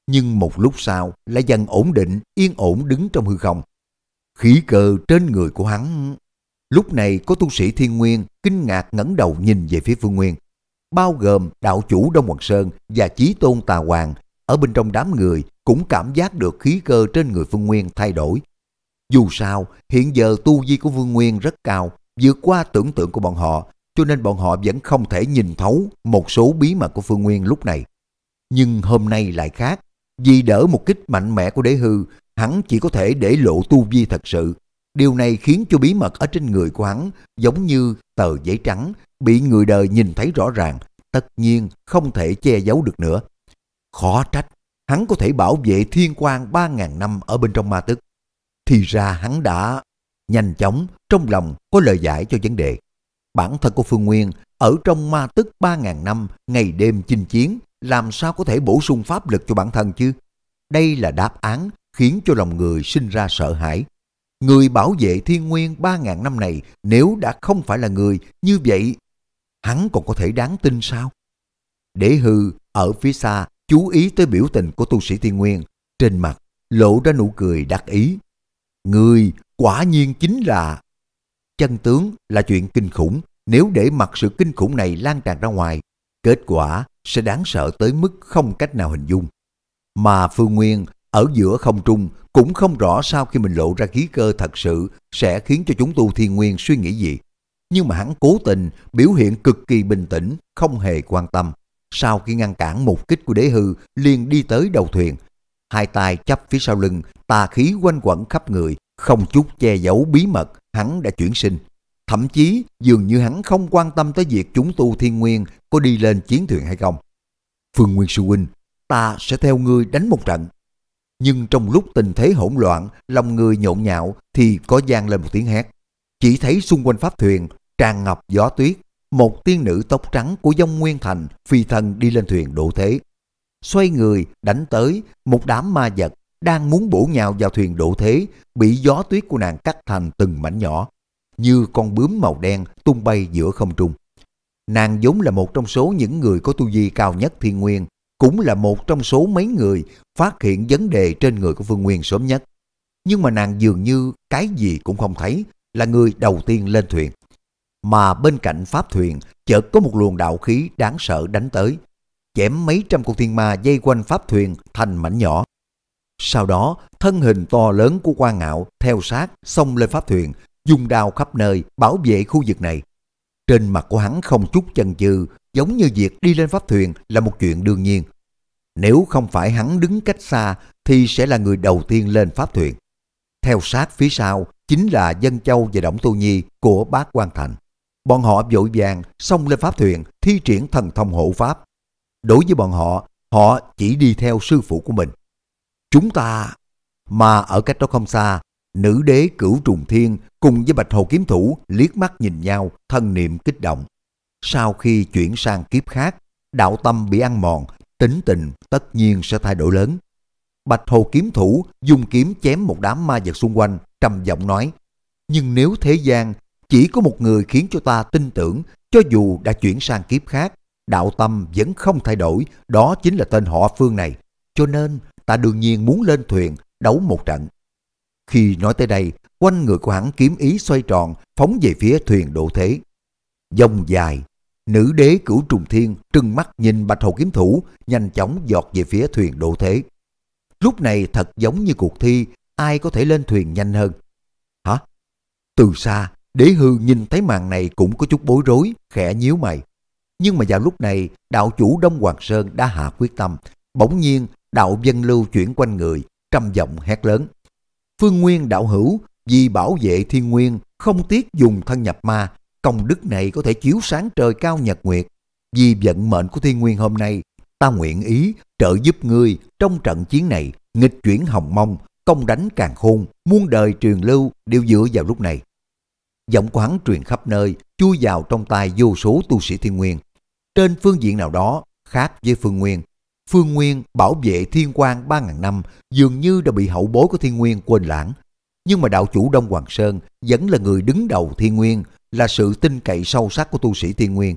Nhưng một lúc sau lại dần ổn định, yên ổn đứng trong hư không. Khí cơ trên người của hắn. Lúc này có tu sĩ thiên nguyên kinh ngạc ngẩng đầu nhìn về phía phương nguyên. Bao gồm đạo chủ Đông Hoàng Sơn và chí tôn Tà Hoàng ở bên trong đám người cũng cảm giác được khí cơ trên người Phương Nguyên thay đổi. Dù sao, hiện giờ tu vi của Vương Nguyên rất cao, vượt qua tưởng tượng của bọn họ, cho nên bọn họ vẫn không thể nhìn thấu một số bí mật của Phương Nguyên lúc này. Nhưng hôm nay lại khác, vì đỡ một kích mạnh mẽ của đế hư, hắn chỉ có thể để lộ tu vi thật sự. Điều này khiến cho bí mật ở trên người của hắn giống như tờ giấy trắng bị người đời nhìn thấy rõ ràng, tất nhiên không thể che giấu được nữa. Khó trách, hắn có thể bảo vệ thiên quan 3.000 năm ở bên trong ma tức. Thì ra hắn đã nhanh chóng trong lòng có lời giải cho vấn đề. Bản thân của Phương Nguyên ở trong ma tức 3.000 năm, ngày đêm chinh chiến, làm sao có thể bổ sung pháp lực cho bản thân chứ? Đây là đáp án khiến cho lòng người sinh ra sợ hãi. Người bảo vệ thiên nguyên 3.000 năm này nếu đã không phải là người như vậy, hắn còn có thể đáng tin sao? Đế hư ở phía xa chú ý tới biểu tình của tu sĩ thiên nguyên, trên mặt lộ ra nụ cười đắc ý. Người quả nhiên chính là... Chân tướng là chuyện kinh khủng, nếu để mặc sự kinh khủng này lan tràn ra ngoài, kết quả sẽ đáng sợ tới mức không cách nào hình dung. Mà Phương Nguyên ở giữa không trung cũng không rõ sau khi mình lộ ra khí cơ thật sự sẽ khiến cho chúng tu thiên nguyên suy nghĩ gì. Nhưng mà hắn cố tình biểu hiện cực kỳ bình tĩnh, không hề quan tâm. Sau khi ngăn cản một kích của đế hư liền đi tới đầu thuyền, hai tay chắp phía sau lưng, tà khí quanh quẩn khắp người, không chút che giấu bí mật, hắn đã chuyển sinh. Thậm chí dường như hắn không quan tâm tới việc chúng tu thiên nguyên có đi lên chiến thuyền hay không. Phương Nguyên Sư Huynh, ta sẽ theo ngươi đánh một trận. Nhưng trong lúc tình thế hỗn loạn, lòng người nhộn nhạo thì có gian lên một tiếng hét. Chỉ thấy xung quanh pháp thuyền tràn ngập gió tuyết, một tiên nữ tóc trắng của dông Nguyên Thành phi thân đi lên thuyền độ thế. Xoay người đánh tới, một đám ma vật đang muốn bổ nhào vào thuyền độ thế, bị gió tuyết của nàng cắt thành từng mảnh nhỏ, như con bướm màu đen tung bay giữa không trung. Nàng vốn là một trong số những người có tu vi cao nhất thiên nguyên, cũng là một trong số mấy người phát hiện vấn đề trên người của Phương Nguyên sớm nhất. Nhưng mà nàng dường như cái gì cũng không thấy, là người đầu tiên lên thuyền. Mà bên cạnh pháp thuyền, chợt có một luồng đạo khí đáng sợ đánh tới, chém mấy trăm con thiên ma dây quanh pháp thuyền thành mảnh nhỏ. Sau đó, thân hình to lớn của quan ngạo theo sát xông lên pháp thuyền, dùng đao khắp nơi bảo vệ khu vực này. Trên mặt của hắn không chút chần chừ, giống như việc đi lên pháp thuyền là một chuyện đương nhiên. Nếu không phải hắn đứng cách xa thì sẽ là người đầu tiên lên pháp thuyền. Theo sát phía sau chính là Dân Châu và Động tu Nhi của bác quan Thành. Bọn họ vội vàng xông lên pháp thuyền thi triển thần thông hộ pháp. Đối với bọn họ, họ chỉ đi theo sư phụ của mình. Chúng ta... Mà ở cách đó không xa, nữ đế cửu trùng thiên cùng với bạch hồ kiếm thủ liếc mắt nhìn nhau, thân niệm kích động. Sau khi chuyển sang kiếp khác, đạo tâm bị ăn mòn, tính tình tất nhiên sẽ thay đổi lớn. Bạch hồ kiếm thủ dùng kiếm chém một đám ma vật xung quanh, trầm giọng nói, nhưng nếu thế gian chỉ có một người khiến cho ta tin tưởng, cho dù đã chuyển sang kiếp khác, đạo tâm vẫn không thay đổi, đó chính là tên họ Phương này. Cho nên, ta đương nhiên muốn lên thuyền, đấu một trận. Khi nói tới đây, quanh người của hắn kiếm ý xoay tròn, phóng về phía thuyền độ thế. Dòng dài, nữ đế cửu trùng thiên trừng mắt nhìn bạch hầu kiếm thủ, nhanh chóng giọt về phía thuyền độ thế. Lúc này thật giống như cuộc thi, ai có thể lên thuyền nhanh hơn. Hả? Từ xa, đế hư nhìn thấy màn này cũng có chút bối rối, khẽ nhíu mày. Nhưng mà vào lúc này, đạo chủ Đông Hoàng Sơn đã hạ quyết tâm, bỗng nhiên Đạo dân lưu chuyển quanh người, trầm giọng hét lớn. Phương Nguyên đạo hữu, vì bảo vệ thiên nguyên, không tiếc dùng thân nhập ma, công đức này có thể chiếu sáng trời cao nhật nguyệt. Vì vận mệnh của thiên nguyên hôm nay, ta nguyện ý trợ giúp ngươi trong trận chiến này, nghịch chuyển hồng mông, công đánh càng khôn, muôn đời truyền lưu đều dựa vào lúc này. Giọng của hắn truyền khắp nơi, chui vào trong tay vô số tu sĩ thiên nguyên. Trên phương diện nào đó, khác với phương nguyên, Phương Nguyên bảo vệ thiên quan 3.000 năm dường như đã bị hậu bối của thiên nguyên quên lãng. Nhưng mà đạo chủ Đông Hoàng Sơn vẫn là người đứng đầu thiên nguyên, là sự tin cậy sâu sắc của tu sĩ thiên nguyên.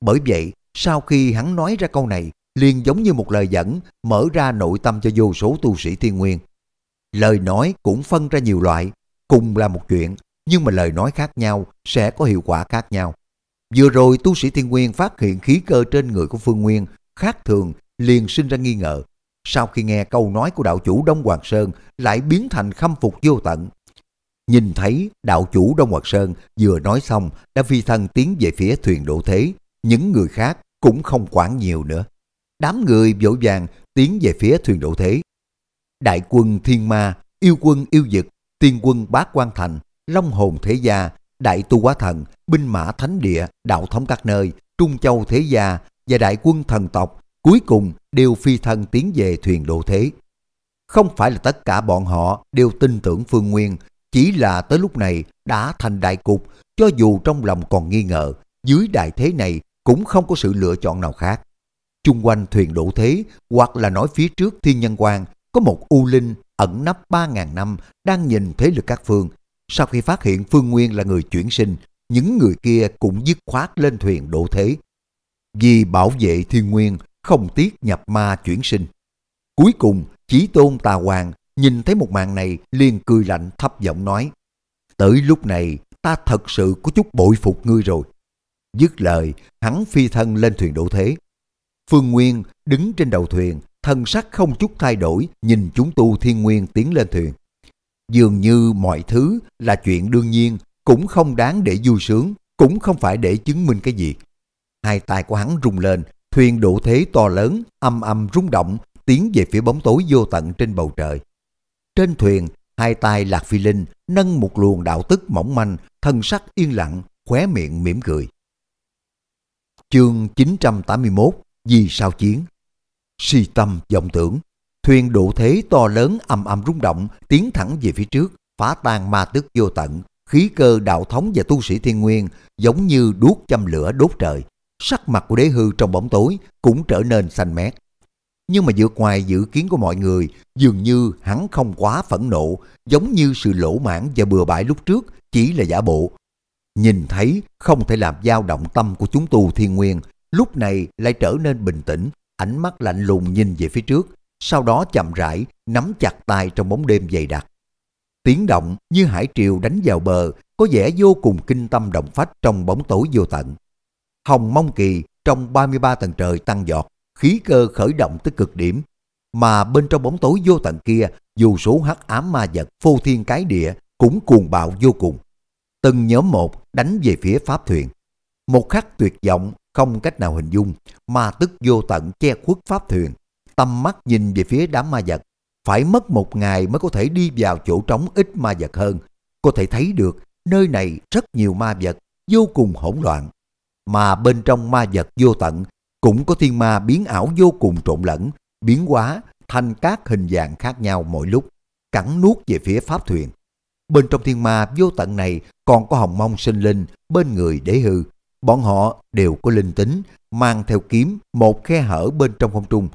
Bởi vậy, sau khi hắn nói ra câu này, liền giống như một lời dẫn mở ra nội tâm cho vô số tu sĩ thiên nguyên. Lời nói cũng phân ra nhiều loại, cùng là một chuyện, nhưng mà lời nói khác nhau sẽ có hiệu quả khác nhau. Vừa rồi tu sĩ thiên nguyên phát hiện khí cơ trên người của Phương Nguyên khác thường liền sinh ra nghi ngờ. Sau khi nghe câu nói của đạo chủ Đông Hoàng Sơn lại biến thành khâm phục vô tận. Nhìn thấy đạo chủ Đông Hoàng Sơn vừa nói xong đã phi thân tiến về phía thuyền độ thế. Những người khác cũng không quản nhiều nữa. Đám người vội vàng tiến về phía thuyền độ thế. Đại quân Thiên Ma, Yêu quân Yêu Dực, Tiên quân Bát quan Thành, Long hồn Thế Gia, Đại Tu Quá Thần, Binh Mã Thánh Địa, Đạo Thống các nơi, Trung Châu Thế Gia và Đại quân Thần Tộc cuối cùng đều phi thân tiến về thuyền độ thế. Không phải là tất cả bọn họ đều tin tưởng Phương Nguyên, chỉ là tới lúc này đã thành đại cục, cho dù trong lòng còn nghi ngờ, dưới đại thế này cũng không có sự lựa chọn nào khác. Chung quanh thuyền độ thế, hoặc là nói phía trước thiên nhân quan, có một u linh ẩn nấp 3.000 năm đang nhìn thế lực các phương. Sau khi phát hiện Phương Nguyên là người chuyển sinh, những người kia cũng dứt khoát lên thuyền độ thế. Vì bảo vệ thiên nguyên, không tiếc nhập ma chuyển sinh. Cuối cùng, Chí Tôn Tà Hoàng nhìn thấy một màn này liền cười lạnh thấp giọng nói, tới lúc này ta thật sự có chút bội phục ngươi rồi. Dứt lời, hắn phi thân lên thuyền độ thế. Phương Nguyên đứng trên đầu thuyền, thân sắc không chút thay đổi, nhìn chúng tu thiên nguyên tiến lên thuyền. Dường như mọi thứ là chuyện đương nhiên, cũng không đáng để vui sướng, cũng không phải để chứng minh cái gì. Hai tay của hắn rung lên, Thuyền đủ thế to lớn, âm âm rung động, tiến về phía bóng tối vô tận trên bầu trời. Trên thuyền, hai tay Lạc Phi Linh nâng một luồng đạo tức mỏng manh, thân sắc yên lặng, khóe miệng mỉm cười. Chương 981 Vì sao chiến Si tâm vọng tưởng Thuyền đủ thế to lớn âm âm rung động Tiến thẳng về phía trước Phá tan ma tức vô tận Khí cơ đạo thống và tu sĩ thiên nguyên Giống như đuốc châm lửa đốt trời sắc mặt của đế hư trong bóng tối cũng trở nên xanh mét. Nhưng mà vượt ngoài dự kiến của mọi người, dường như hắn không quá phẫn nộ, giống như sự lỗ mãn và bừa bãi lúc trước chỉ là giả bộ. Nhìn thấy không thể làm dao động tâm của chúng tu thiên nguyên, lúc này lại trở nên bình tĩnh, ánh mắt lạnh lùng nhìn về phía trước, sau đó chậm rãi nắm chặt tay trong bóng đêm dày đặc. Tiếng động như hải triều đánh vào bờ, có vẻ vô cùng kinh tâm động phách trong bóng tối vô tận. Hồng Mông Kỳ trong 33 tầng trời tăng giọt, khí cơ khởi động tới cực điểm. Mà bên trong bóng tối vô tận kia, dù số hắc ám ma vật phô thiên cái địa cũng cuồng bạo vô cùng. Từng nhóm một đánh về phía pháp thuyền. Một khắc tuyệt vọng không cách nào hình dung, ma tức vô tận che khuất pháp thuyền. Tâm mắt nhìn về phía đám ma vật, phải mất một ngày mới có thể đi vào chỗ trống ít ma vật hơn. Có thể thấy được nơi này rất nhiều ma vật, vô cùng hỗn loạn, mà bên trong ma vật vô tận cũng có thiên ma biến ảo vô cùng trộn lẫn, biến hóa thành các hình dạng khác nhau mỗi lúc, cắn nuốt về phía pháp thuyền. Bên trong thiên ma vô tận này còn có hồng mông sinh linh bên người đế hư. Bọn họ đều có linh tính, mang theo kiếm một khe hở bên trong không trung.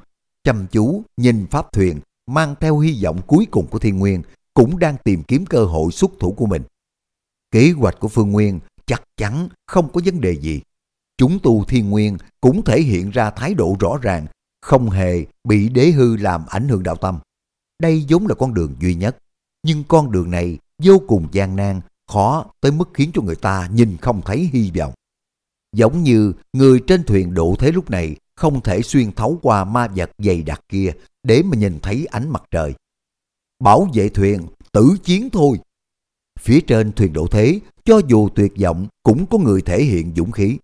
Chăm chú nhìn pháp thuyền, mang theo hy vọng cuối cùng của thiên nguyên, cũng đang tìm kiếm cơ hội xuất thủ của mình. Kế hoạch của Phương Nguyên chắc chắn không có vấn đề gì chúng tu thiên nguyên cũng thể hiện ra thái độ rõ ràng, không hề bị đế hư làm ảnh hưởng đạo tâm. Đây vốn là con đường duy nhất, nhưng con đường này vô cùng gian nan, khó tới mức khiến cho người ta nhìn không thấy hy vọng. Giống như người trên thuyền độ thế lúc này không thể xuyên thấu qua ma vật dày đặc kia để mà nhìn thấy ánh mặt trời. Bảo vệ thuyền, tử chiến thôi. Phía trên thuyền độ thế, cho dù tuyệt vọng cũng có người thể hiện dũng khí.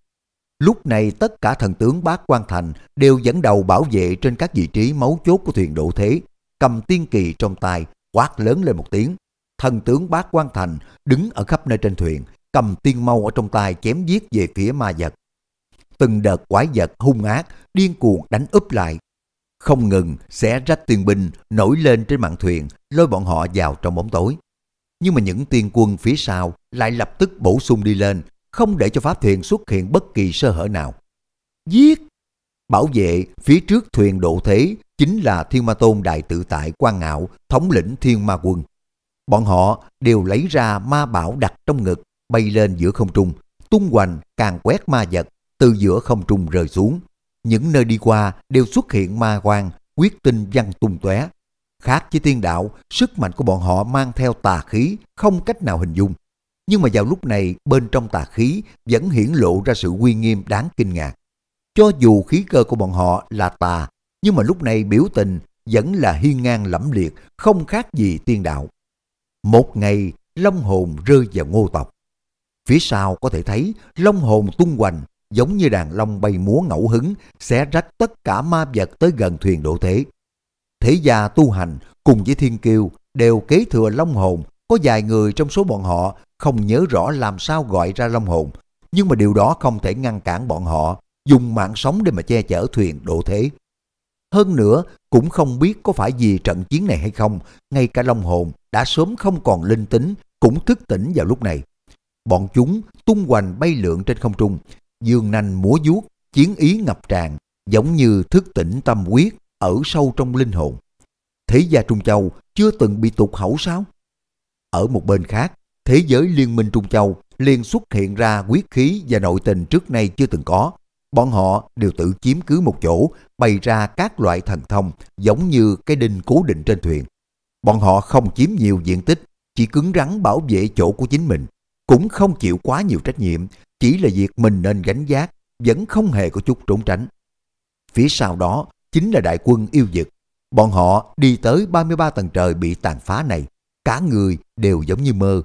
Lúc này tất cả thần tướng bát quan thành đều dẫn đầu bảo vệ trên các vị trí mấu chốt của thuyền độ thế, cầm tiên kỳ trong tay, quát lớn lên một tiếng. Thần tướng bát quan thành đứng ở khắp nơi trên thuyền, cầm tiên mâu ở trong tay chém giết về phía ma vật. Từng đợt quái vật hung ác, điên cuồng đánh úp lại. Không ngừng xé rách tiên binh nổi lên trên mạng thuyền, lôi bọn họ vào trong bóng tối. Nhưng mà những tiên quân phía sau lại lập tức bổ sung đi lên, không để cho pháp thuyền xuất hiện bất kỳ sơ hở nào. Giết! Bảo vệ phía trước thuyền độ thế chính là Thiên Ma Tôn Đại Tự Tại quan Ngạo, thống lĩnh Thiên Ma Quân. Bọn họ đều lấy ra ma bảo đặt trong ngực, bay lên giữa không trung, tung hoành càng quét ma vật, từ giữa không trung rơi xuống. Những nơi đi qua đều xuất hiện ma quang, quyết tinh văn tung tóe. Khác với tiên đạo, sức mạnh của bọn họ mang theo tà khí, không cách nào hình dung. Nhưng mà vào lúc này, bên trong tà khí vẫn hiển lộ ra sự uy nghiêm đáng kinh ngạc. Cho dù khí cơ của bọn họ là tà, nhưng mà lúc này biểu tình vẫn là hiên ngang lẫm liệt, không khác gì tiên đạo. Một ngày, long hồn rơi vào ngô tộc. Phía sau có thể thấy long hồn tung hoành giống như đàn long bay múa ngẫu hứng, xé rách tất cả ma vật tới gần thuyền độ thế. Thế gia tu hành cùng với thiên kiêu đều kế thừa long hồn, có vài người trong số bọn họ không nhớ rõ làm sao gọi ra long hồn, nhưng mà điều đó không thể ngăn cản bọn họ dùng mạng sống để mà che chở thuyền độ thế. Hơn nữa, cũng không biết có phải vì trận chiến này hay không, ngay cả long hồn đã sớm không còn linh tính, cũng thức tỉnh vào lúc này. Bọn chúng tung hoành bay lượn trên không trung, dương nanh múa vuốt, chiến ý ngập tràn, giống như thức tỉnh tâm quyết ở sâu trong linh hồn. Thế gia Trung Châu chưa từng bị tụt hậu sao? Ở một bên khác, thế giới liên minh Trung Châu liền xuất hiện ra quyết khí và nội tình trước nay chưa từng có. Bọn họ đều tự chiếm cứ một chỗ, bày ra các loại thần thông giống như cái đinh cố định trên thuyền. Bọn họ không chiếm nhiều diện tích, chỉ cứng rắn bảo vệ chỗ của chính mình, cũng không chịu quá nhiều trách nhiệm, chỉ là việc mình nên gánh giác, vẫn không hề có chút trốn tránh. Phía sau đó chính là đại quân yêu dực. Bọn họ đi tới 33 tầng trời bị tàn phá này, cả người đều giống như mơ,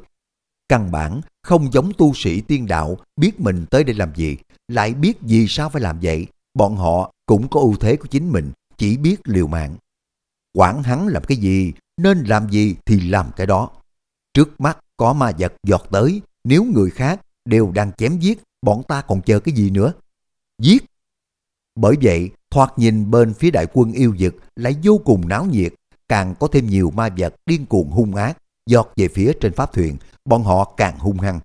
Căn bản không giống tu sĩ tiên đạo biết mình tới đây làm gì, lại biết vì sao phải làm vậy. Bọn họ cũng có ưu thế của chính mình, chỉ biết liều mạng. Quản hắn làm cái gì, nên làm gì thì làm cái đó. Trước mắt có ma vật giọt tới, nếu người khác đều đang chém giết, bọn ta còn chờ cái gì nữa? Giết! Bởi vậy, thoạt nhìn bên phía đại quân yêu dực lại vô cùng náo nhiệt, càng có thêm nhiều ma vật điên cuồng hung ác, giọt về phía trên pháp thuyền, bọn họ càng hung hăng.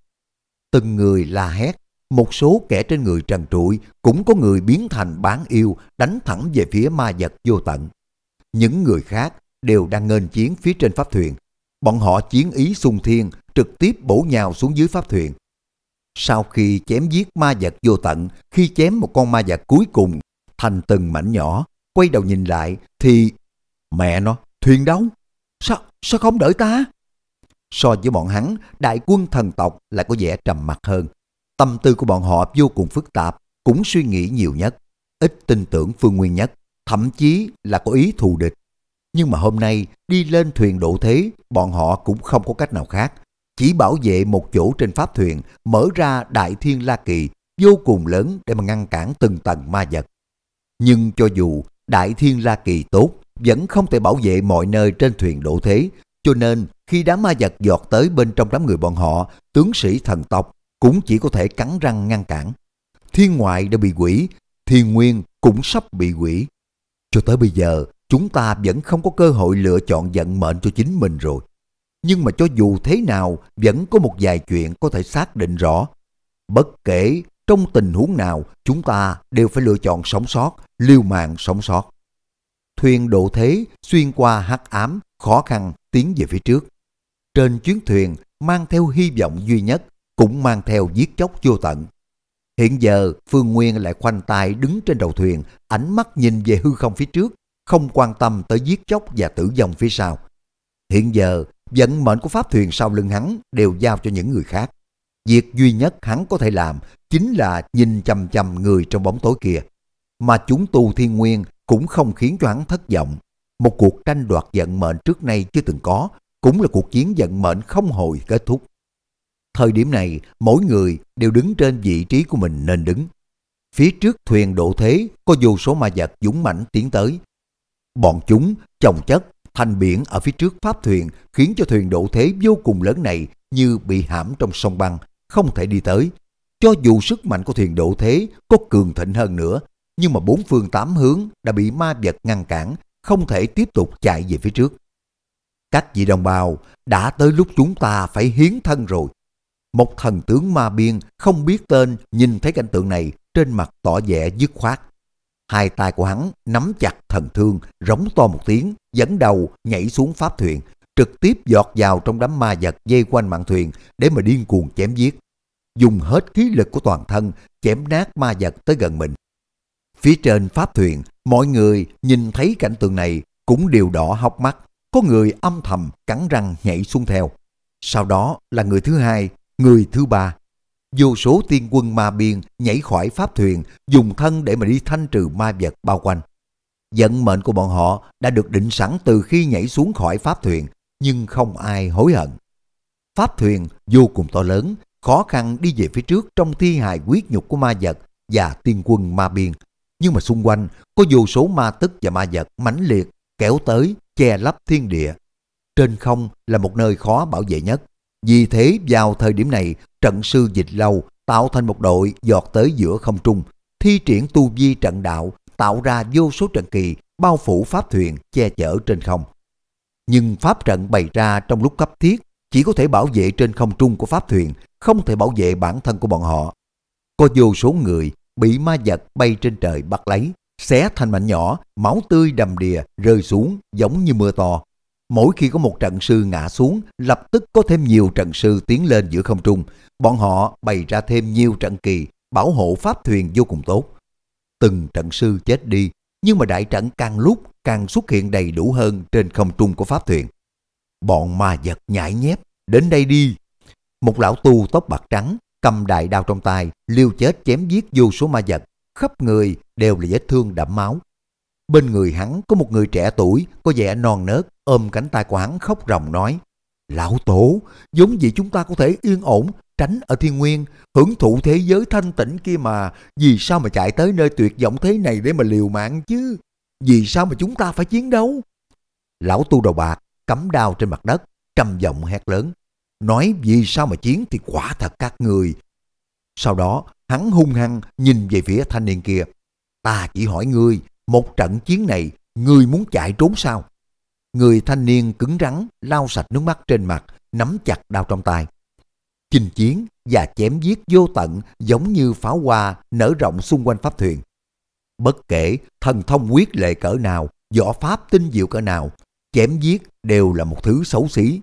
Từng người la hét, một số kẻ trên người trần trụi cũng có người biến thành bán yêu đánh thẳng về phía ma vật vô tận. Những người khác đều đang ngênh chiến phía trên pháp thuyền. Bọn họ chiến ý sung thiên, trực tiếp bổ nhào xuống dưới pháp thuyền. Sau khi chém giết ma vật vô tận, khi chém một con ma vật cuối cùng, thành từng mảnh nhỏ, quay đầu nhìn lại thì... Mẹ nó, thuyền đâu? Sao, sao không đợi ta? So với bọn hắn, đại quân thần tộc lại có vẻ trầm mặc hơn. Tâm tư của bọn họ vô cùng phức tạp, cũng suy nghĩ nhiều nhất, ít tin tưởng Phương Nguyên nhất, thậm chí là có ý thù địch. Nhưng mà hôm nay, đi lên thuyền độ thế, bọn họ cũng không có cách nào khác. Chỉ bảo vệ một chỗ trên pháp thuyền, mở ra đại thiên la kỳ, vô cùng lớn để mà ngăn cản từng tầng ma vật. Nhưng cho dù đại thiên la kỳ tốt, vẫn không thể bảo vệ mọi nơi trên thuyền độ thế, cho nên khi đám ma giật giọt tới bên trong đám người bọn họ, tướng sĩ thần tộc cũng chỉ có thể cắn răng ngăn cản. Thiên ngoại đã bị quỷ, thiên nguyên cũng sắp bị quỷ. Cho tới bây giờ, chúng ta vẫn không có cơ hội lựa chọn vận mệnh cho chính mình rồi. Nhưng mà cho dù thế nào, vẫn có một vài chuyện có thể xác định rõ. Bất kể trong tình huống nào, chúng ta đều phải lựa chọn sống sót, liêu mạng sống sót. Thuyền độ thế xuyên qua hắc ám, khó khăn tiến về phía trước. Trên chuyến thuyền mang theo hy vọng duy nhất, cũng mang theo giết chóc vô tận. Hiện giờ Phương Nguyên lại khoanh tay đứng trên đầu thuyền, ánh mắt nhìn về hư không phía trước, không quan tâm tới giết chóc và tử vong phía sau. Hiện giờ vận mệnh của pháp thuyền sau lưng hắn đều giao cho những người khác. Việc duy nhất hắn có thể làm chính là nhìn chằm chằm người trong bóng tối kia. Mà chúng tu thiên nguyên cũng không khiến cho hắn thất vọng một cuộc tranh đoạt vận mệnh trước nay chưa từng có, cũng là cuộc chiến vận mệnh không hồi kết thúc. Thời điểm này, mỗi người đều đứng trên vị trí của mình nên đứng. Phía trước thuyền độ thế có vô số ma vật dũng mãnh tiến tới. Bọn chúng chồng chất thành biển ở phía trước pháp thuyền khiến cho thuyền độ thế vô cùng lớn này như bị hãm trong sông băng, không thể đi tới. Cho dù sức mạnh của thuyền độ thế có cường thịnh hơn nữa, nhưng mà bốn phương tám hướng đã bị ma vật ngăn cản, không thể tiếp tục chạy về phía trước. Các vị đồng bào, đã tới lúc chúng ta phải hiến thân rồi. Một thần tướng ma biên không biết tên nhìn thấy cảnh tượng này trên mặt tỏ vẻ dứt khoát. Hai tay của hắn nắm chặt thần thương, rống to một tiếng, dẫn đầu nhảy xuống pháp thuyền, trực tiếp giọt vào trong đám ma vật dây quanh mạng thuyền để mà điên cuồng chém giết. Dùng hết khí lực của toàn thân, chém nát ma vật tới gần mình. Phía trên pháp thuyền, mọi người nhìn thấy cảnh tượng này cũng đều đỏ hốc mắt, có người âm thầm cắn răng nhảy xuống theo. Sau đó là người thứ hai, người thứ ba. Vô số tiên quân ma biên nhảy khỏi pháp thuyền, dùng thân để mà đi thanh trừ ma vật bao quanh. Vận mệnh của bọn họ đã được định sẵn từ khi nhảy xuống khỏi pháp thuyền, nhưng không ai hối hận. Pháp thuyền vô cùng to lớn, khó khăn đi về phía trước trong thi hài quyết nhục của ma vật và tiên quân ma biên nhưng mà xung quanh có vô số ma tức và ma vật mãnh liệt kéo tới che lấp thiên địa. Trên không là một nơi khó bảo vệ nhất. Vì thế vào thời điểm này, trận sư dịch lâu tạo thành một đội giọt tới giữa không trung, thi triển tu vi trận đạo, tạo ra vô số trận kỳ bao phủ pháp thuyền che chở trên không. Nhưng pháp trận bày ra trong lúc cấp thiết chỉ có thể bảo vệ trên không trung của pháp thuyền, không thể bảo vệ bản thân của bọn họ. Có vô số người bị ma vật bay trên trời bắt lấy, xé thành mảnh nhỏ, máu tươi đầm đìa rơi xuống giống như mưa to. Mỗi khi có một trận sư ngã xuống, lập tức có thêm nhiều trận sư tiến lên giữa không trung. Bọn họ bày ra thêm nhiều trận kỳ, bảo hộ pháp thuyền vô cùng tốt. Từng trận sư chết đi, nhưng mà đại trận càng lúc càng xuất hiện đầy đủ hơn trên không trung của pháp thuyền. Bọn ma vật nhảy nhép, đến đây đi. Một lão tu tóc bạc trắng, cầm đại đao trong tay, liêu chết chém giết vô số ma vật, khắp người đều là vết thương đẫm máu. Bên người hắn có một người trẻ tuổi, có vẻ non nớt, ôm cánh tay của hắn khóc ròng nói, Lão Tổ, giống vậy chúng ta có thể yên ổn, tránh ở thiên nguyên, hưởng thụ thế giới thanh tịnh kia mà, vì sao mà chạy tới nơi tuyệt vọng thế này để mà liều mạng chứ? Vì sao mà chúng ta phải chiến đấu? Lão tu đầu bạc, cắm đao trên mặt đất, trầm giọng hét lớn nói vì sao mà chiến thì quả thật các người. Sau đó, hắn hung hăng nhìn về phía thanh niên kia. Ta chỉ hỏi ngươi, một trận chiến này, ngươi muốn chạy trốn sao? Người thanh niên cứng rắn, lau sạch nước mắt trên mặt, nắm chặt đao trong tay. Chinh chiến và chém giết vô tận giống như pháo hoa nở rộng xung quanh pháp thuyền. Bất kể thần thông quyết lệ cỡ nào, võ pháp tinh diệu cỡ nào, chém giết đều là một thứ xấu xí,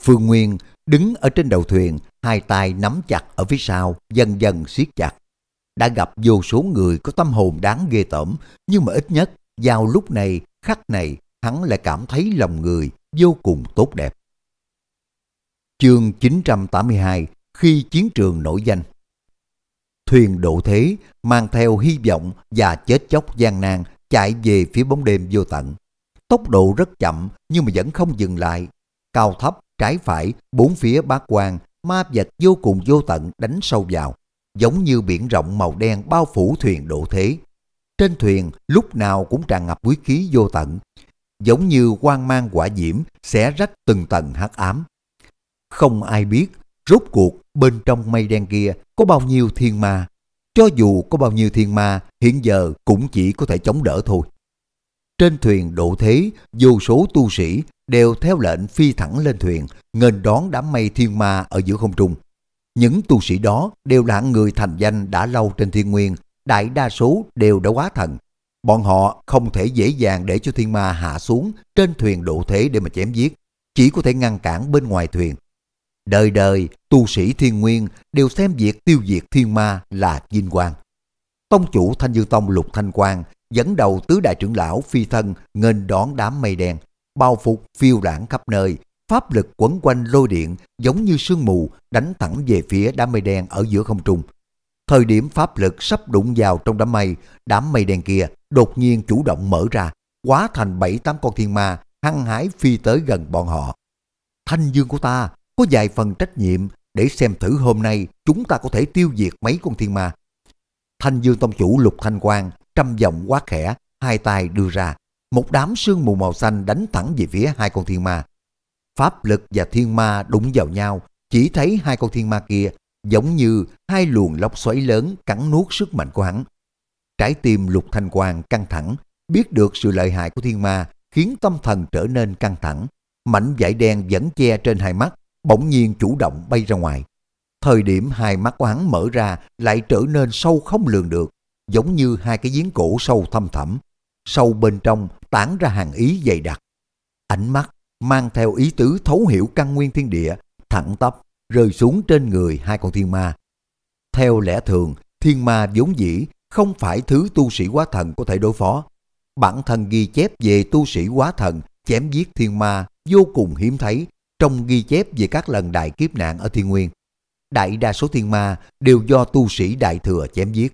Phương Nguyên đứng ở trên đầu thuyền, hai tay nắm chặt ở phía sau, dần dần siết chặt. Đã gặp vô số người có tâm hồn đáng ghê tởm, nhưng mà ít nhất vào lúc này, khắc này, hắn lại cảm thấy lòng người vô cùng tốt đẹp. Chương 982 Khi chiến trường nổi danh Thuyền độ thế mang theo hy vọng và chết chóc gian nan chạy về phía bóng đêm vô tận. Tốc độ rất chậm nhưng mà vẫn không dừng lại. Cao thấp trái phải, bốn phía bát quan, ma vật vô cùng vô tận đánh sâu vào, giống như biển rộng màu đen bao phủ thuyền độ thế. Trên thuyền lúc nào cũng tràn ngập quý khí vô tận, giống như quang mang quả diễm sẽ rách từng tầng hắc ám. Không ai biết rốt cuộc bên trong mây đen kia có bao nhiêu thiên ma. Cho dù có bao nhiêu thiên ma, hiện giờ cũng chỉ có thể chống đỡ thôi. Trên thuyền độ thế, vô số tu sĩ đều theo lệnh phi thẳng lên thuyền, nghênh đón đám mây thiên ma ở giữa không trung. Những tu sĩ đó đều là người thành danh đã lâu trên thiên nguyên, đại đa số đều đã quá thần. Bọn họ không thể dễ dàng để cho thiên ma hạ xuống trên thuyền độ thế để mà chém giết, chỉ có thể ngăn cản bên ngoài thuyền. Đời đời, tu sĩ thiên nguyên đều xem việc tiêu diệt thiên ma là vinh quang. Tông chủ Thanh Dương Tông Lục Thanh Quang dẫn đầu tứ đại trưởng lão phi thân nghênh đón đám mây đen bao phục phiêu lãng khắp nơi, pháp lực quấn quanh lôi điện giống như sương mù đánh thẳng về phía đám mây đen ở giữa không trung. Thời điểm pháp lực sắp đụng vào trong đám mây, đám mây đen kia đột nhiên chủ động mở ra, quá thành bảy tám con thiên ma hăng hái phi tới gần bọn họ. Thanh dương của ta có vài phần trách nhiệm để xem thử hôm nay chúng ta có thể tiêu diệt mấy con thiên ma. Thanh dương tông chủ lục thanh quang trăm vòng quá khẽ, hai tay đưa ra, một đám sương mù màu xanh đánh thẳng về phía hai con thiên ma. Pháp lực và thiên ma đụng vào nhau, chỉ thấy hai con thiên ma kia giống như hai luồng lốc xoáy lớn cắn nuốt sức mạnh của hắn. Trái tim lục thanh quang căng thẳng, biết được sự lợi hại của thiên ma khiến tâm thần trở nên căng thẳng. Mảnh vải đen vẫn che trên hai mắt, bỗng nhiên chủ động bay ra ngoài. Thời điểm hai mắt của hắn mở ra lại trở nên sâu không lường được, giống như hai cái giếng cổ sâu thâm thẳm, sâu bên trong tản ra hàng ý dày đặc. Ánh mắt mang theo ý tứ thấu hiểu căn nguyên thiên địa, thẳng tắp rơi xuống trên người hai con thiên ma. Theo lẽ thường, thiên ma vốn dĩ không phải thứ tu sĩ quá thần có thể đối phó. Bản thân ghi chép về tu sĩ quá thần chém giết thiên ma vô cùng hiếm thấy trong ghi chép về các lần đại kiếp nạn ở thiên nguyên. Đại đa số thiên ma đều do tu sĩ đại thừa chém giết.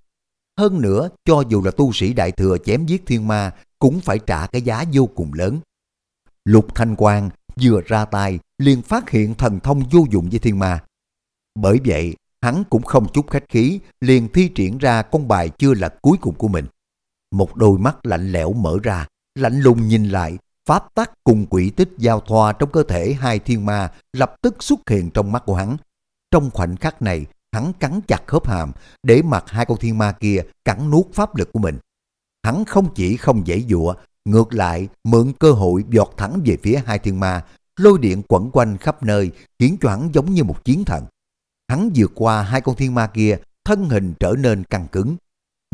Hơn nữa, cho dù là tu sĩ đại thừa chém giết thiên ma, cũng phải trả cái giá vô cùng lớn. Lục Thanh Quang vừa ra tay liền phát hiện thần thông vô dụng với thiên ma. Bởi vậy, hắn cũng không chút khách khí, liền thi triển ra con bài chưa lật cuối cùng của mình. Một đôi mắt lạnh lẽo mở ra, lạnh lùng nhìn lại, pháp tắc cùng quỷ tích giao thoa trong cơ thể hai thiên ma lập tức xuất hiện trong mắt của hắn. Trong khoảnh khắc này, hắn cắn chặt khớp hàm để mặc hai con thiên ma kia cắn nuốt pháp lực của mình. Hắn không chỉ không dễ dụa, ngược lại mượn cơ hội giọt thẳng về phía hai thiên ma, lôi điện quẩn quanh khắp nơi khiến cho hắn giống như một chiến thần. Hắn vượt qua hai con thiên ma kia, thân hình trở nên căng cứng.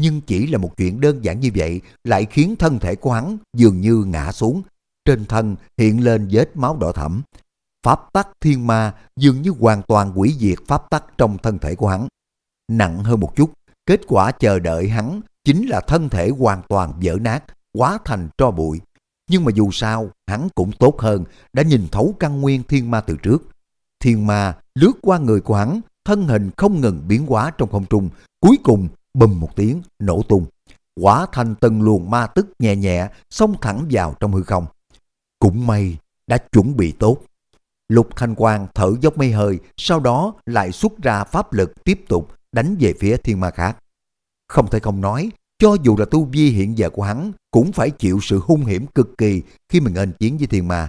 Nhưng chỉ là một chuyện đơn giản như vậy lại khiến thân thể của hắn dường như ngã xuống. Trên thân hiện lên vết máu đỏ thẫm, pháp tắc thiên ma dường như hoàn toàn hủy diệt pháp tắc trong thân thể của hắn. Nặng hơn một chút, kết quả chờ đợi hắn chính là thân thể hoàn toàn vỡ nát, quá thành tro bụi. Nhưng mà dù sao, hắn cũng tốt hơn, đã nhìn thấu căn nguyên thiên ma từ trước. Thiên ma lướt qua người của hắn, thân hình không ngừng biến hóa trong không trung, cuối cùng bùm một tiếng, nổ tung. Quả thành từng luồng ma tức nhẹ nhẹ, xông thẳng vào trong hư không. Cũng may, đã chuẩn bị tốt. Lục Thanh Quang thở dốc mây hơi, sau đó lại xuất ra pháp lực tiếp tục đánh về phía thiên ma khác. Không thể không nói, cho dù là tu vi hiện giờ của hắn cũng phải chịu sự hung hiểm cực kỳ khi mình nghênh chiến với thiên ma.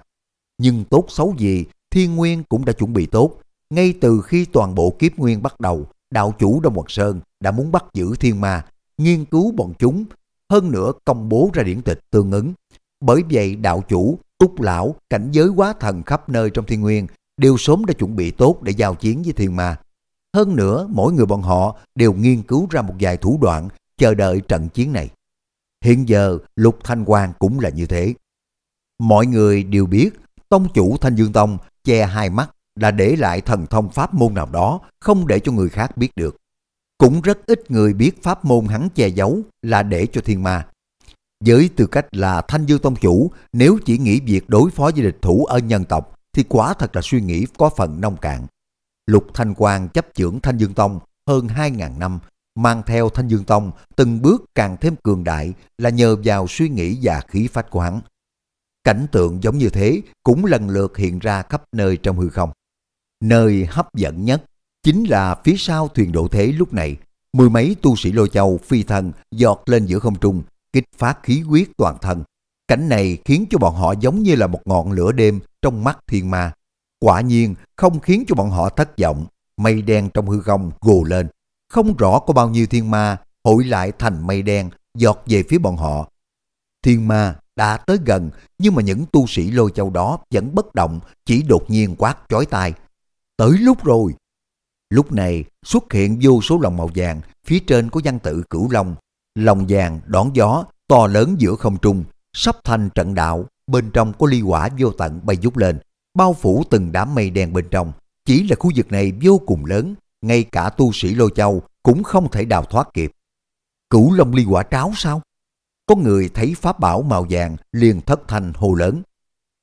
Nhưng tốt xấu gì, thiên nguyên cũng đã chuẩn bị tốt. Ngay từ khi toàn bộ kiếp nguyên bắt đầu, đạo chủ Đông Hoàng Sơn đã muốn bắt giữ thiên ma, nghiên cứu bọn chúng, hơn nữa công bố ra điển tịch tương ứng. Bởi vậy đạo chủ Úc Lão, cảnh giới quá thần khắp nơi trong thiên nguyên, đều sớm đã chuẩn bị tốt để giao chiến với thiên ma. Hơn nữa, mỗi người bọn họ đều nghiên cứu ra một vài thủ đoạn chờ đợi trận chiến này. Hiện giờ, Lục Thanh Quang cũng là như thế. Mọi người đều biết, tông chủ Thanh Dương Tông che hai mắt là để lại thần thông pháp môn nào đó không để cho người khác biết được. Cũng rất ít người biết pháp môn hắn che giấu là để cho thiên ma. Với tư cách là thanh dư tông chủ, nếu chỉ nghĩ việc đối phó với địch thủ ở nhân tộc, thì quá thật là suy nghĩ có phần nông cạn. Lục Thanh Quang chấp trưởng Thanh Dương Tông hơn 2.000 năm, mang theo Thanh Dương Tông từng bước càng thêm cường đại là nhờ vào suy nghĩ và khí phách của hắn. Cảnh tượng giống như thế cũng lần lượt hiện ra khắp nơi trong hư không. Nơi hấp dẫn nhất chính là phía sau thuyền độ thế lúc này. Mười mấy tu sĩ lôi châu phi thần giọt lên giữa không trung, kích phát khí huyết toàn thân. Cảnh này khiến cho bọn họ giống như là một ngọn lửa đêm trong mắt thiên ma. Quả nhiên không khiến cho bọn họ thất vọng, mây đen trong hư không gồ lên. Không rõ có bao nhiêu thiên ma hội lại thành mây đen giọt về phía bọn họ. Thiên ma đã tới gần nhưng mà những tu sĩ lôi châu đó vẫn bất động chỉ đột nhiên quát chói tai. Tới lúc rồi! Lúc này xuất hiện vô số lòng màu vàng phía trên có văn tự cửu long Lòng vàng đón gió, to lớn giữa không trung, sắp thành trận đạo, bên trong có ly quả vô tận bay vút lên, bao phủ từng đám mây đen bên trong. Chỉ là khu vực này vô cùng lớn, ngay cả tu sĩ Lô Châu cũng không thể đào thoát kịp. Cửu Long ly quả tráo sao? Có người thấy pháp bảo màu vàng liền thất thành hồ lớn.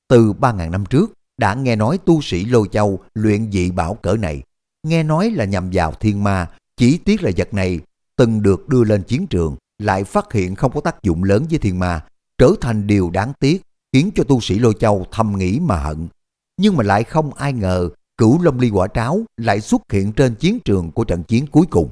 Từ ba ngàn năm trước, đã nghe nói tu sĩ Lô Châu luyện dị bảo cỡ này. Nghe nói là nhằm vào thiên ma, chỉ tiếc là vật này từng được đưa lên chiến trường lại phát hiện không có tác dụng lớn với thiên ma, trở thành điều đáng tiếc, khiến cho tu sĩ Lôi Châu thầm nghĩ mà hận. Nhưng mà lại không ai ngờ, cửu Long Ly Quả Tráo lại xuất hiện trên chiến trường của trận chiến cuối cùng.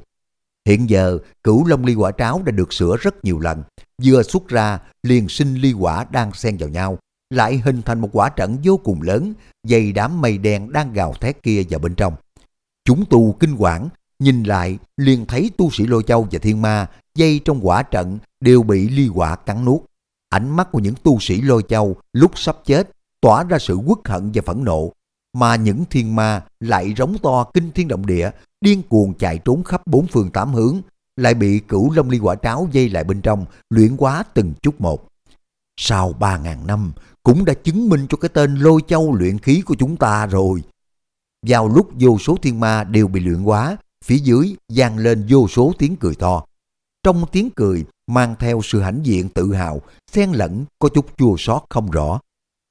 Hiện giờ, cửu Long Ly Quả Tráo đã được sửa rất nhiều lần, vừa xuất ra liền sinh ly quả đang xen vào nhau, lại hình thành một quả trận vô cùng lớn, dày đám mây đen đang gào thét kia vào bên trong. Chúng tu kinh quản Nhìn lại, liền thấy tu sĩ Lôi Châu và Thiên Ma dây trong quả trận đều bị ly quả cắn nuốt. Ánh mắt của những tu sĩ Lôi Châu lúc sắp chết tỏa ra sự uất hận và phẫn nộ. Mà những thiên ma lại rống to kinh thiên động địa, điên cuồng chạy trốn khắp bốn phương tám hướng, lại bị cửu lông ly quả tráo dây lại bên trong, luyện quá từng chút một. Sau ba ngàn năm, cũng đã chứng minh cho cái tên lôi châu luyện khí của chúng ta rồi. Vào lúc vô số thiên ma đều bị luyện quá, phía dưới vang lên vô số tiếng cười to. Trong tiếng cười mang theo sự hãnh diện tự hào, xen lẫn có chút chua xót không rõ.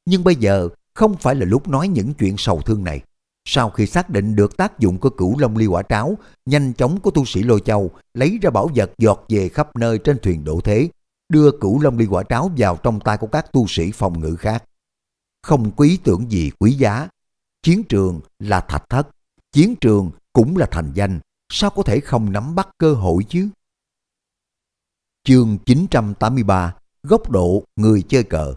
Nhưng bây giờ không phải là lúc nói những chuyện sầu thương này. Sau khi xác định được tác dụng của cửu long ly quả tráo, nhanh chóng của tu sĩ Lôi Châu lấy ra bảo vật giọt về khắp nơi trên thuyền đổ thế, đưa cửu long ly quả tráo vào trong tay của các tu sĩ phòng ngự khác. Không quý tưởng gì quý giá, chiến trường là thạch thất, chiến trường cũng là thành danh, sao có thể không nắm bắt cơ hội chứ? Chương 983 Góc độ người chơi cờ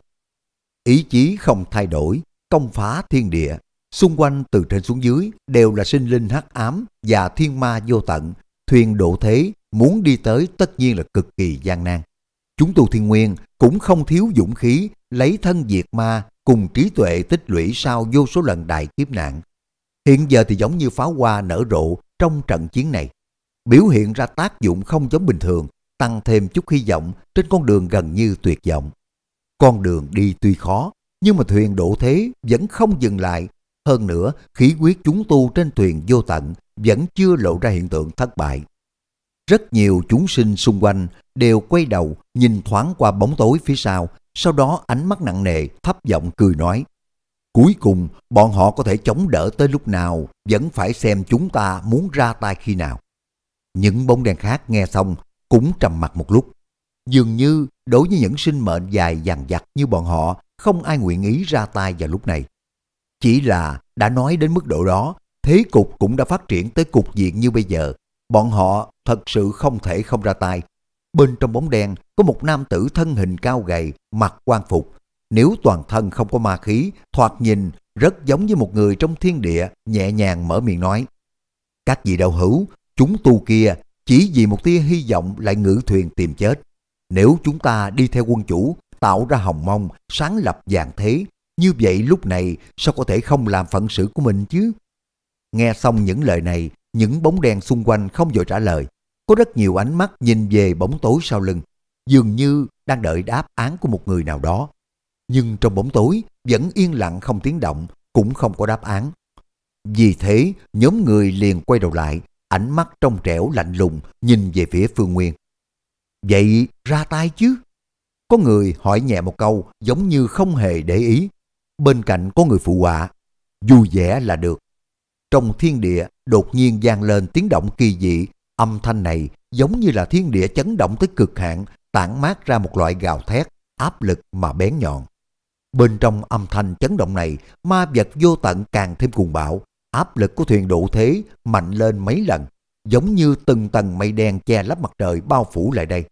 Ý chí không thay đổi, công phá thiên địa, xung quanh từ trên xuống dưới đều là sinh linh hắc ám và thiên ma vô tận, thuyền độ thế muốn đi tới tất nhiên là cực kỳ gian nan. Chúng tu thiên nguyên cũng không thiếu dũng khí lấy thân diệt ma cùng trí tuệ tích lũy sau vô số lần đại kiếp nạn, Hiện giờ thì giống như pháo hoa nở rộ trong trận chiến này, biểu hiện ra tác dụng không giống bình thường, tăng thêm chút hy vọng trên con đường gần như tuyệt vọng. Con đường đi tuy khó, nhưng mà thuyền độ thế vẫn không dừng lại. Hơn nữa, khí quyết chúng tu trên thuyền vô tận vẫn chưa lộ ra hiện tượng thất bại. Rất nhiều chúng sinh xung quanh đều quay đầu nhìn thoáng qua bóng tối phía sau, sau đó ánh mắt nặng nề thấp giọng cười nói. Cuối cùng, bọn họ có thể chống đỡ tới lúc nào, vẫn phải xem chúng ta muốn ra tay khi nào. Những bóng đen khác nghe xong cũng trầm mặt một lúc. Dường như đối với những sinh mệnh dài dằng dặc như bọn họ, không ai nguyện ý ra tay vào lúc này. Chỉ là đã nói đến mức độ đó, thế cục cũng đã phát triển tới cục diện như bây giờ. Bọn họ thật sự không thể không ra tay. Bên trong bóng đen có một nam tử thân hình cao gầy, mặc quan phục, nếu toàn thân không có ma khí, thoạt nhìn rất giống như một người trong thiên địa nhẹ nhàng mở miệng nói. Các vị đạo hữu, chúng tu kia chỉ vì một tia hy vọng lại ngự thuyền tìm chết. Nếu chúng ta đi theo quân chủ, tạo ra hồng mông, sáng lập dạng thế, như vậy lúc này sao có thể không làm phận sự của mình chứ? Nghe xong những lời này, những bóng đen xung quanh không vội trả lời. Có rất nhiều ánh mắt nhìn về bóng tối sau lưng, dường như đang đợi đáp án của một người nào đó nhưng trong bóng tối vẫn yên lặng không tiếng động, cũng không có đáp án. Vì thế, nhóm người liền quay đầu lại, ánh mắt trong trẻo lạnh lùng nhìn về phía Phương Nguyên. Vậy ra tay chứ? Có người hỏi nhẹ một câu giống như không hề để ý. Bên cạnh có người phụ họa, dù vẻ là được. Trong thiên địa đột nhiên vang lên tiếng động kỳ dị, âm thanh này giống như là thiên địa chấn động tới cực hạn, tản mát ra một loại gào thét, áp lực mà bén nhọn. Bên trong âm thanh chấn động này, ma vật vô tận càng thêm cuồng bạo, áp lực của thuyền độ thế mạnh lên mấy lần, giống như từng tầng mây đen che lấp mặt trời bao phủ lại đây.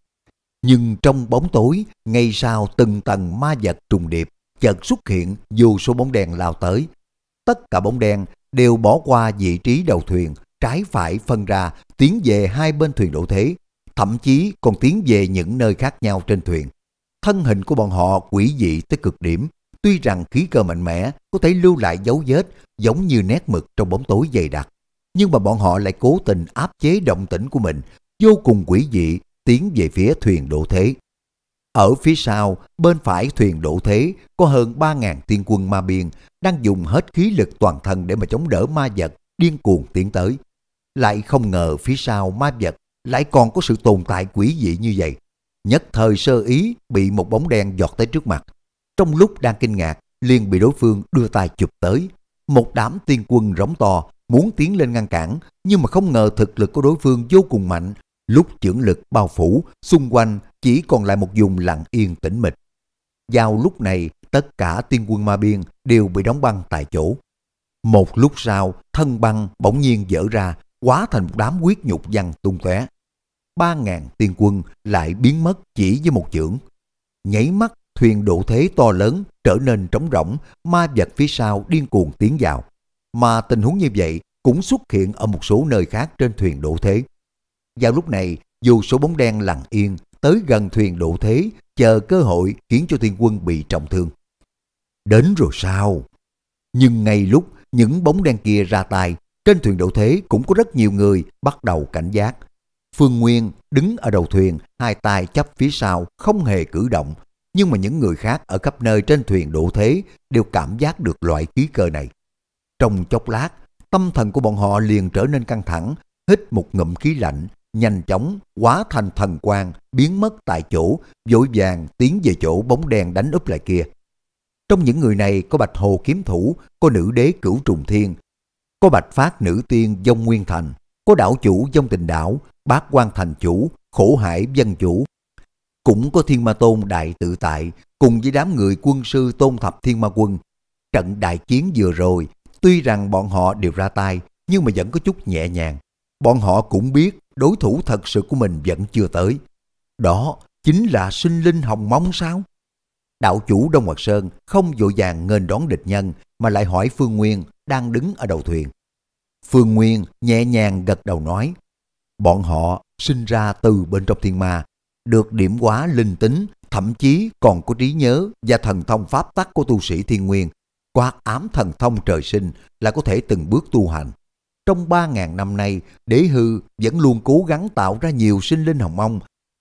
Nhưng trong bóng tối, ngay sau từng tầng ma vật trùng điệp, chợt xuất hiện dù số bóng đèn lao tới. Tất cả bóng đen đều bỏ qua vị trí đầu thuyền, trái phải phân ra, tiến về hai bên thuyền độ thế, thậm chí còn tiến về những nơi khác nhau trên thuyền thân hình của bọn họ quỷ dị tới cực điểm. Tuy rằng khí cơ mạnh mẽ có thể lưu lại dấu vết giống như nét mực trong bóng tối dày đặc, nhưng mà bọn họ lại cố tình áp chế động tĩnh của mình, vô cùng quỷ dị tiến về phía thuyền độ thế. Ở phía sau, bên phải thuyền độ thế có hơn 3.000 tiên quân ma biên đang dùng hết khí lực toàn thân để mà chống đỡ ma vật điên cuồng tiến tới. Lại không ngờ phía sau ma vật lại còn có sự tồn tại quỷ dị như vậy nhất thời sơ ý bị một bóng đen giọt tới trước mặt. Trong lúc đang kinh ngạc, liền bị đối phương đưa tay chụp tới. Một đám tiên quân rống to, muốn tiến lên ngăn cản, nhưng mà không ngờ thực lực của đối phương vô cùng mạnh. Lúc trưởng lực bao phủ, xung quanh chỉ còn lại một vùng lặng yên tĩnh mịch. Vào lúc này, tất cả tiên quân ma biên đều bị đóng băng tại chỗ. Một lúc sau, thân băng bỗng nhiên dở ra, quá thành một đám huyết nhục văng tung tóe. 3.000 tiên quân lại biến mất chỉ với một chưởng. Nhảy mắt, thuyền độ thế to lớn trở nên trống rỗng, ma vật phía sau điên cuồng tiến vào. Mà tình huống như vậy cũng xuất hiện ở một số nơi khác trên thuyền độ thế. Vào lúc này, dù số bóng đen lặng yên tới gần thuyền độ thế chờ cơ hội khiến cho tiên quân bị trọng thương. Đến rồi sao? Nhưng ngay lúc những bóng đen kia ra tay, trên thuyền độ thế cũng có rất nhiều người bắt đầu cảnh giác, Phương Nguyên đứng ở đầu thuyền, hai tay chắp phía sau, không hề cử động. Nhưng mà những người khác ở khắp nơi trên thuyền đổ thế đều cảm giác được loại khí cơ này. Trong chốc lát, tâm thần của bọn họ liền trở nên căng thẳng, hít một ngụm khí lạnh, nhanh chóng hóa thành thần quang, biến mất tại chỗ, vội vàng tiến về chỗ bóng đèn đánh úp lại kia. Trong những người này có Bạch Hồ Kiếm Thủ, có Nữ Đế Cửu Trùng Thiên, có Bạch Phát Nữ Tiên Dông Nguyên Thành, có đảo chủ trong tình đảo, bác quan thành chủ, khổ hải dân chủ. Cũng có Thiên Ma Tôn đại tự tại cùng với đám người quân sư tôn thập Thiên Ma Quân. Trận đại chiến vừa rồi, tuy rằng bọn họ đều ra tay, nhưng mà vẫn có chút nhẹ nhàng. Bọn họ cũng biết đối thủ thật sự của mình vẫn chưa tới. Đó chính là sinh linh hồng móng sao? Đạo chủ Đông Hoạt Sơn không vội vàng nghênh đón địch nhân mà lại hỏi Phương Nguyên đang đứng ở đầu thuyền. Phương Nguyên nhẹ nhàng gật đầu nói, bọn họ sinh ra từ bên trong thiên ma, được điểm hóa linh tính, thậm chí còn có trí nhớ và thần thông pháp tắc của tu sĩ thiên nguyên, quát ám thần thông trời sinh là có thể từng bước tu hành. Trong 3.000 năm nay, đế hư vẫn luôn cố gắng tạo ra nhiều sinh linh hồng mông,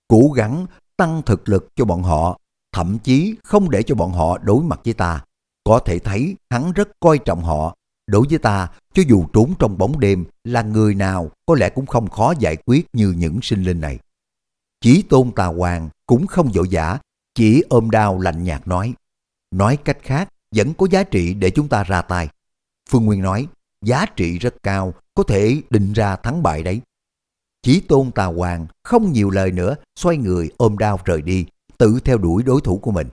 cố gắng tăng thực lực cho bọn họ, thậm chí không để cho bọn họ đối mặt với ta. Có thể thấy hắn rất coi trọng họ, Đối với ta, cho dù trốn trong bóng đêm là người nào có lẽ cũng không khó giải quyết như những sinh linh này. Chí tôn tà hoàng cũng không dỗ vã, chỉ ôm đao lạnh nhạt nói. Nói cách khác, vẫn có giá trị để chúng ta ra tay. Phương Nguyên nói, giá trị rất cao, có thể định ra thắng bại đấy. Chí tôn tà hoàng không nhiều lời nữa, xoay người ôm đao rời đi, tự theo đuổi đối thủ của mình.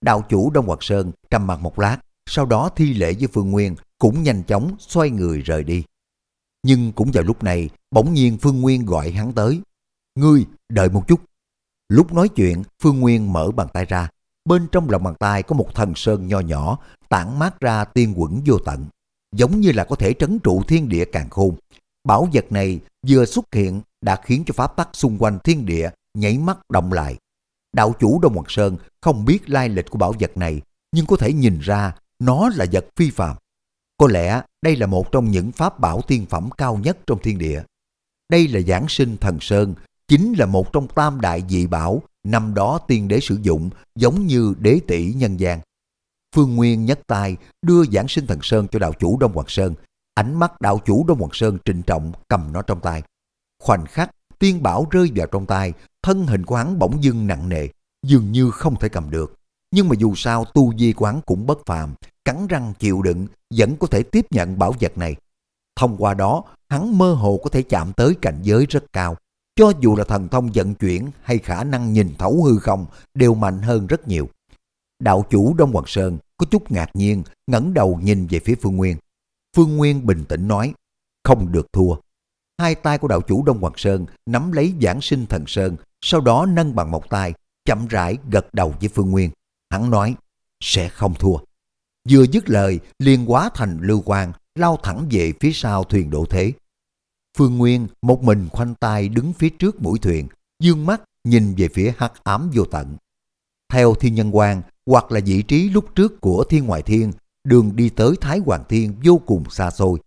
Đạo chủ Đông Hoạt Sơn trầm mặt một lát, sau đó thi lễ với Phương Nguyên cũng nhanh chóng xoay người rời đi. Nhưng cũng vào lúc này, bỗng nhiên Phương Nguyên gọi hắn tới. Ngươi, đợi một chút. Lúc nói chuyện, Phương Nguyên mở bàn tay ra. Bên trong lòng bàn tay có một thần sơn nho nhỏ, tản mát ra tiên quẩn vô tận. Giống như là có thể trấn trụ thiên địa càng khôn. Bảo vật này vừa xuất hiện đã khiến cho pháp tắc xung quanh thiên địa nhảy mắt động lại. Đạo chủ Đông Hoàng Sơn không biết lai lịch của bảo vật này, nhưng có thể nhìn ra nó là vật phi phạm có lẽ đây là một trong những pháp bảo tiên phẩm cao nhất trong thiên địa. Đây là giảng sinh thần sơn, chính là một trong tam đại dị bảo năm đó tiên đế sử dụng giống như đế tỷ nhân gian. Phương Nguyên nhấc tay đưa giảng sinh thần sơn cho đạo chủ Đông Hoàng Sơn, ánh mắt đạo chủ Đông Hoàng Sơn trịnh trọng cầm nó trong tay. Khoảnh khắc, tiên bảo rơi vào trong tay, thân hình của hắn bỗng dưng nặng nề, dường như không thể cầm được. Nhưng mà dù sao tu di của hắn cũng bất phàm, cắn răng chịu đựng vẫn có thể tiếp nhận bảo vật này. Thông qua đó, hắn mơ hồ có thể chạm tới cảnh giới rất cao. Cho dù là thần thông vận chuyển hay khả năng nhìn thấu hư không đều mạnh hơn rất nhiều. Đạo chủ Đông Hoàng Sơn có chút ngạc nhiên, ngẩng đầu nhìn về phía Phương Nguyên. Phương Nguyên bình tĩnh nói, không được thua. Hai tay của đạo chủ Đông Hoàng Sơn nắm lấy giảng sinh thần Sơn, sau đó nâng bằng một tay, chậm rãi gật đầu với Phương Nguyên. Hắn nói, sẽ không thua. Vừa dứt lời, liền hóa thành lưu quang, lao thẳng về phía sau thuyền độ thế. Phương Nguyên một mình khoanh tay đứng phía trước mũi thuyền, dương mắt nhìn về phía hắc ám vô tận. Theo thiên nhân quan hoặc là vị trí lúc trước của thiên ngoại thiên, đường đi tới Thái Hoàng Thiên vô cùng xa xôi.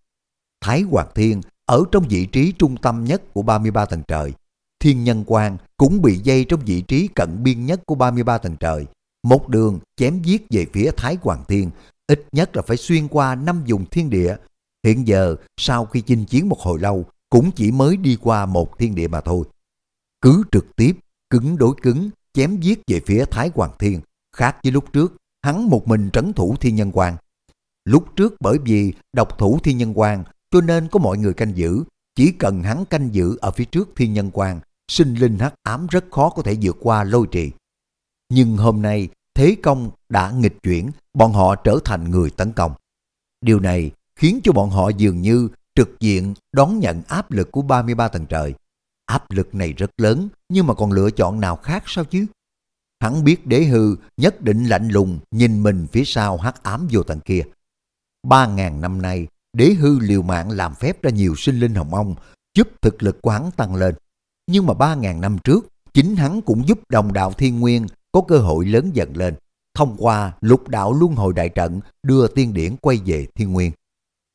Thái Hoàng Thiên ở trong vị trí trung tâm nhất của 33 tầng trời. Thiên nhân quan cũng bị dây trong vị trí cận biên nhất của 33 tầng trời, một đường chém giết về phía Thái Hoàng Thiên, ít nhất là phải xuyên qua năm vùng thiên địa. Hiện giờ, sau khi chinh chiến một hồi lâu, cũng chỉ mới đi qua một thiên địa mà thôi. Cứ trực tiếp, cứng đối cứng, chém giết về phía Thái Hoàng Thiên, khác với lúc trước, hắn một mình trấn thủ thiên nhân quan. Lúc trước bởi vì độc thủ thiên nhân quan, cho nên có mọi người canh giữ, chỉ cần hắn canh giữ ở phía trước thiên nhân quan, sinh linh hắc ám rất khó có thể vượt qua lôi trì. Nhưng hôm nay, thế công đã nghịch chuyển, bọn họ trở thành người tấn công. Điều này khiến cho bọn họ dường như trực diện đón nhận áp lực của 33 tầng trời. Áp lực này rất lớn, nhưng mà còn lựa chọn nào khác sao chứ? Hắn biết đế hư nhất định lạnh lùng nhìn mình phía sau hắc ám vô tầng kia. 3.000 năm nay, đế hư liều mạng làm phép ra nhiều sinh linh hồng ông giúp thực lực của tăng lên. Nhưng mà 3.000 năm trước, chính hắn cũng giúp đồng đạo thiên nguyên có cơ hội lớn dần lên thông qua lục đạo luân hồi đại trận đưa tiên điển quay về thiên nguyên.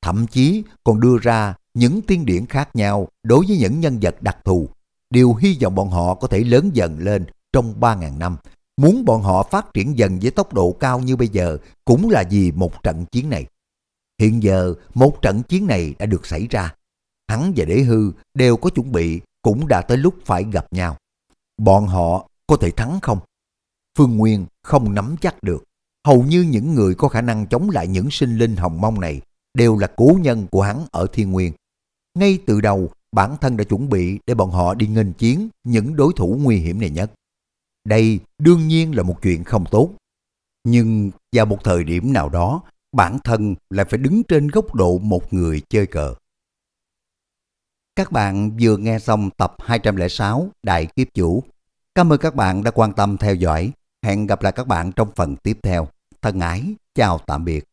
Thậm chí còn đưa ra những tiên điển khác nhau đối với những nhân vật đặc thù. Điều hy vọng bọn họ có thể lớn dần lên trong 3.000 năm. Muốn bọn họ phát triển dần với tốc độ cao như bây giờ cũng là vì một trận chiến này. Hiện giờ một trận chiến này đã được xảy ra. Hắn và đế hư đều có chuẩn bị cũng đã tới lúc phải gặp nhau. Bọn họ có thể thắng không? Phương Nguyên không nắm chắc được. Hầu như những người có khả năng chống lại những sinh linh hồng mông này đều là cố nhân của hắn ở thiên nguyên. Ngay từ đầu, bản thân đã chuẩn bị để bọn họ đi nghênh chiến những đối thủ nguy hiểm này nhất. Đây đương nhiên là một chuyện không tốt. Nhưng vào một thời điểm nào đó, bản thân lại phải đứng trên góc độ một người chơi cờ. Các bạn vừa nghe xong tập 206 Đại Kiếp Chủ. Cảm ơn các bạn đã quan tâm theo dõi. Hẹn gặp lại các bạn trong phần tiếp theo. Thân ái, chào tạm biệt.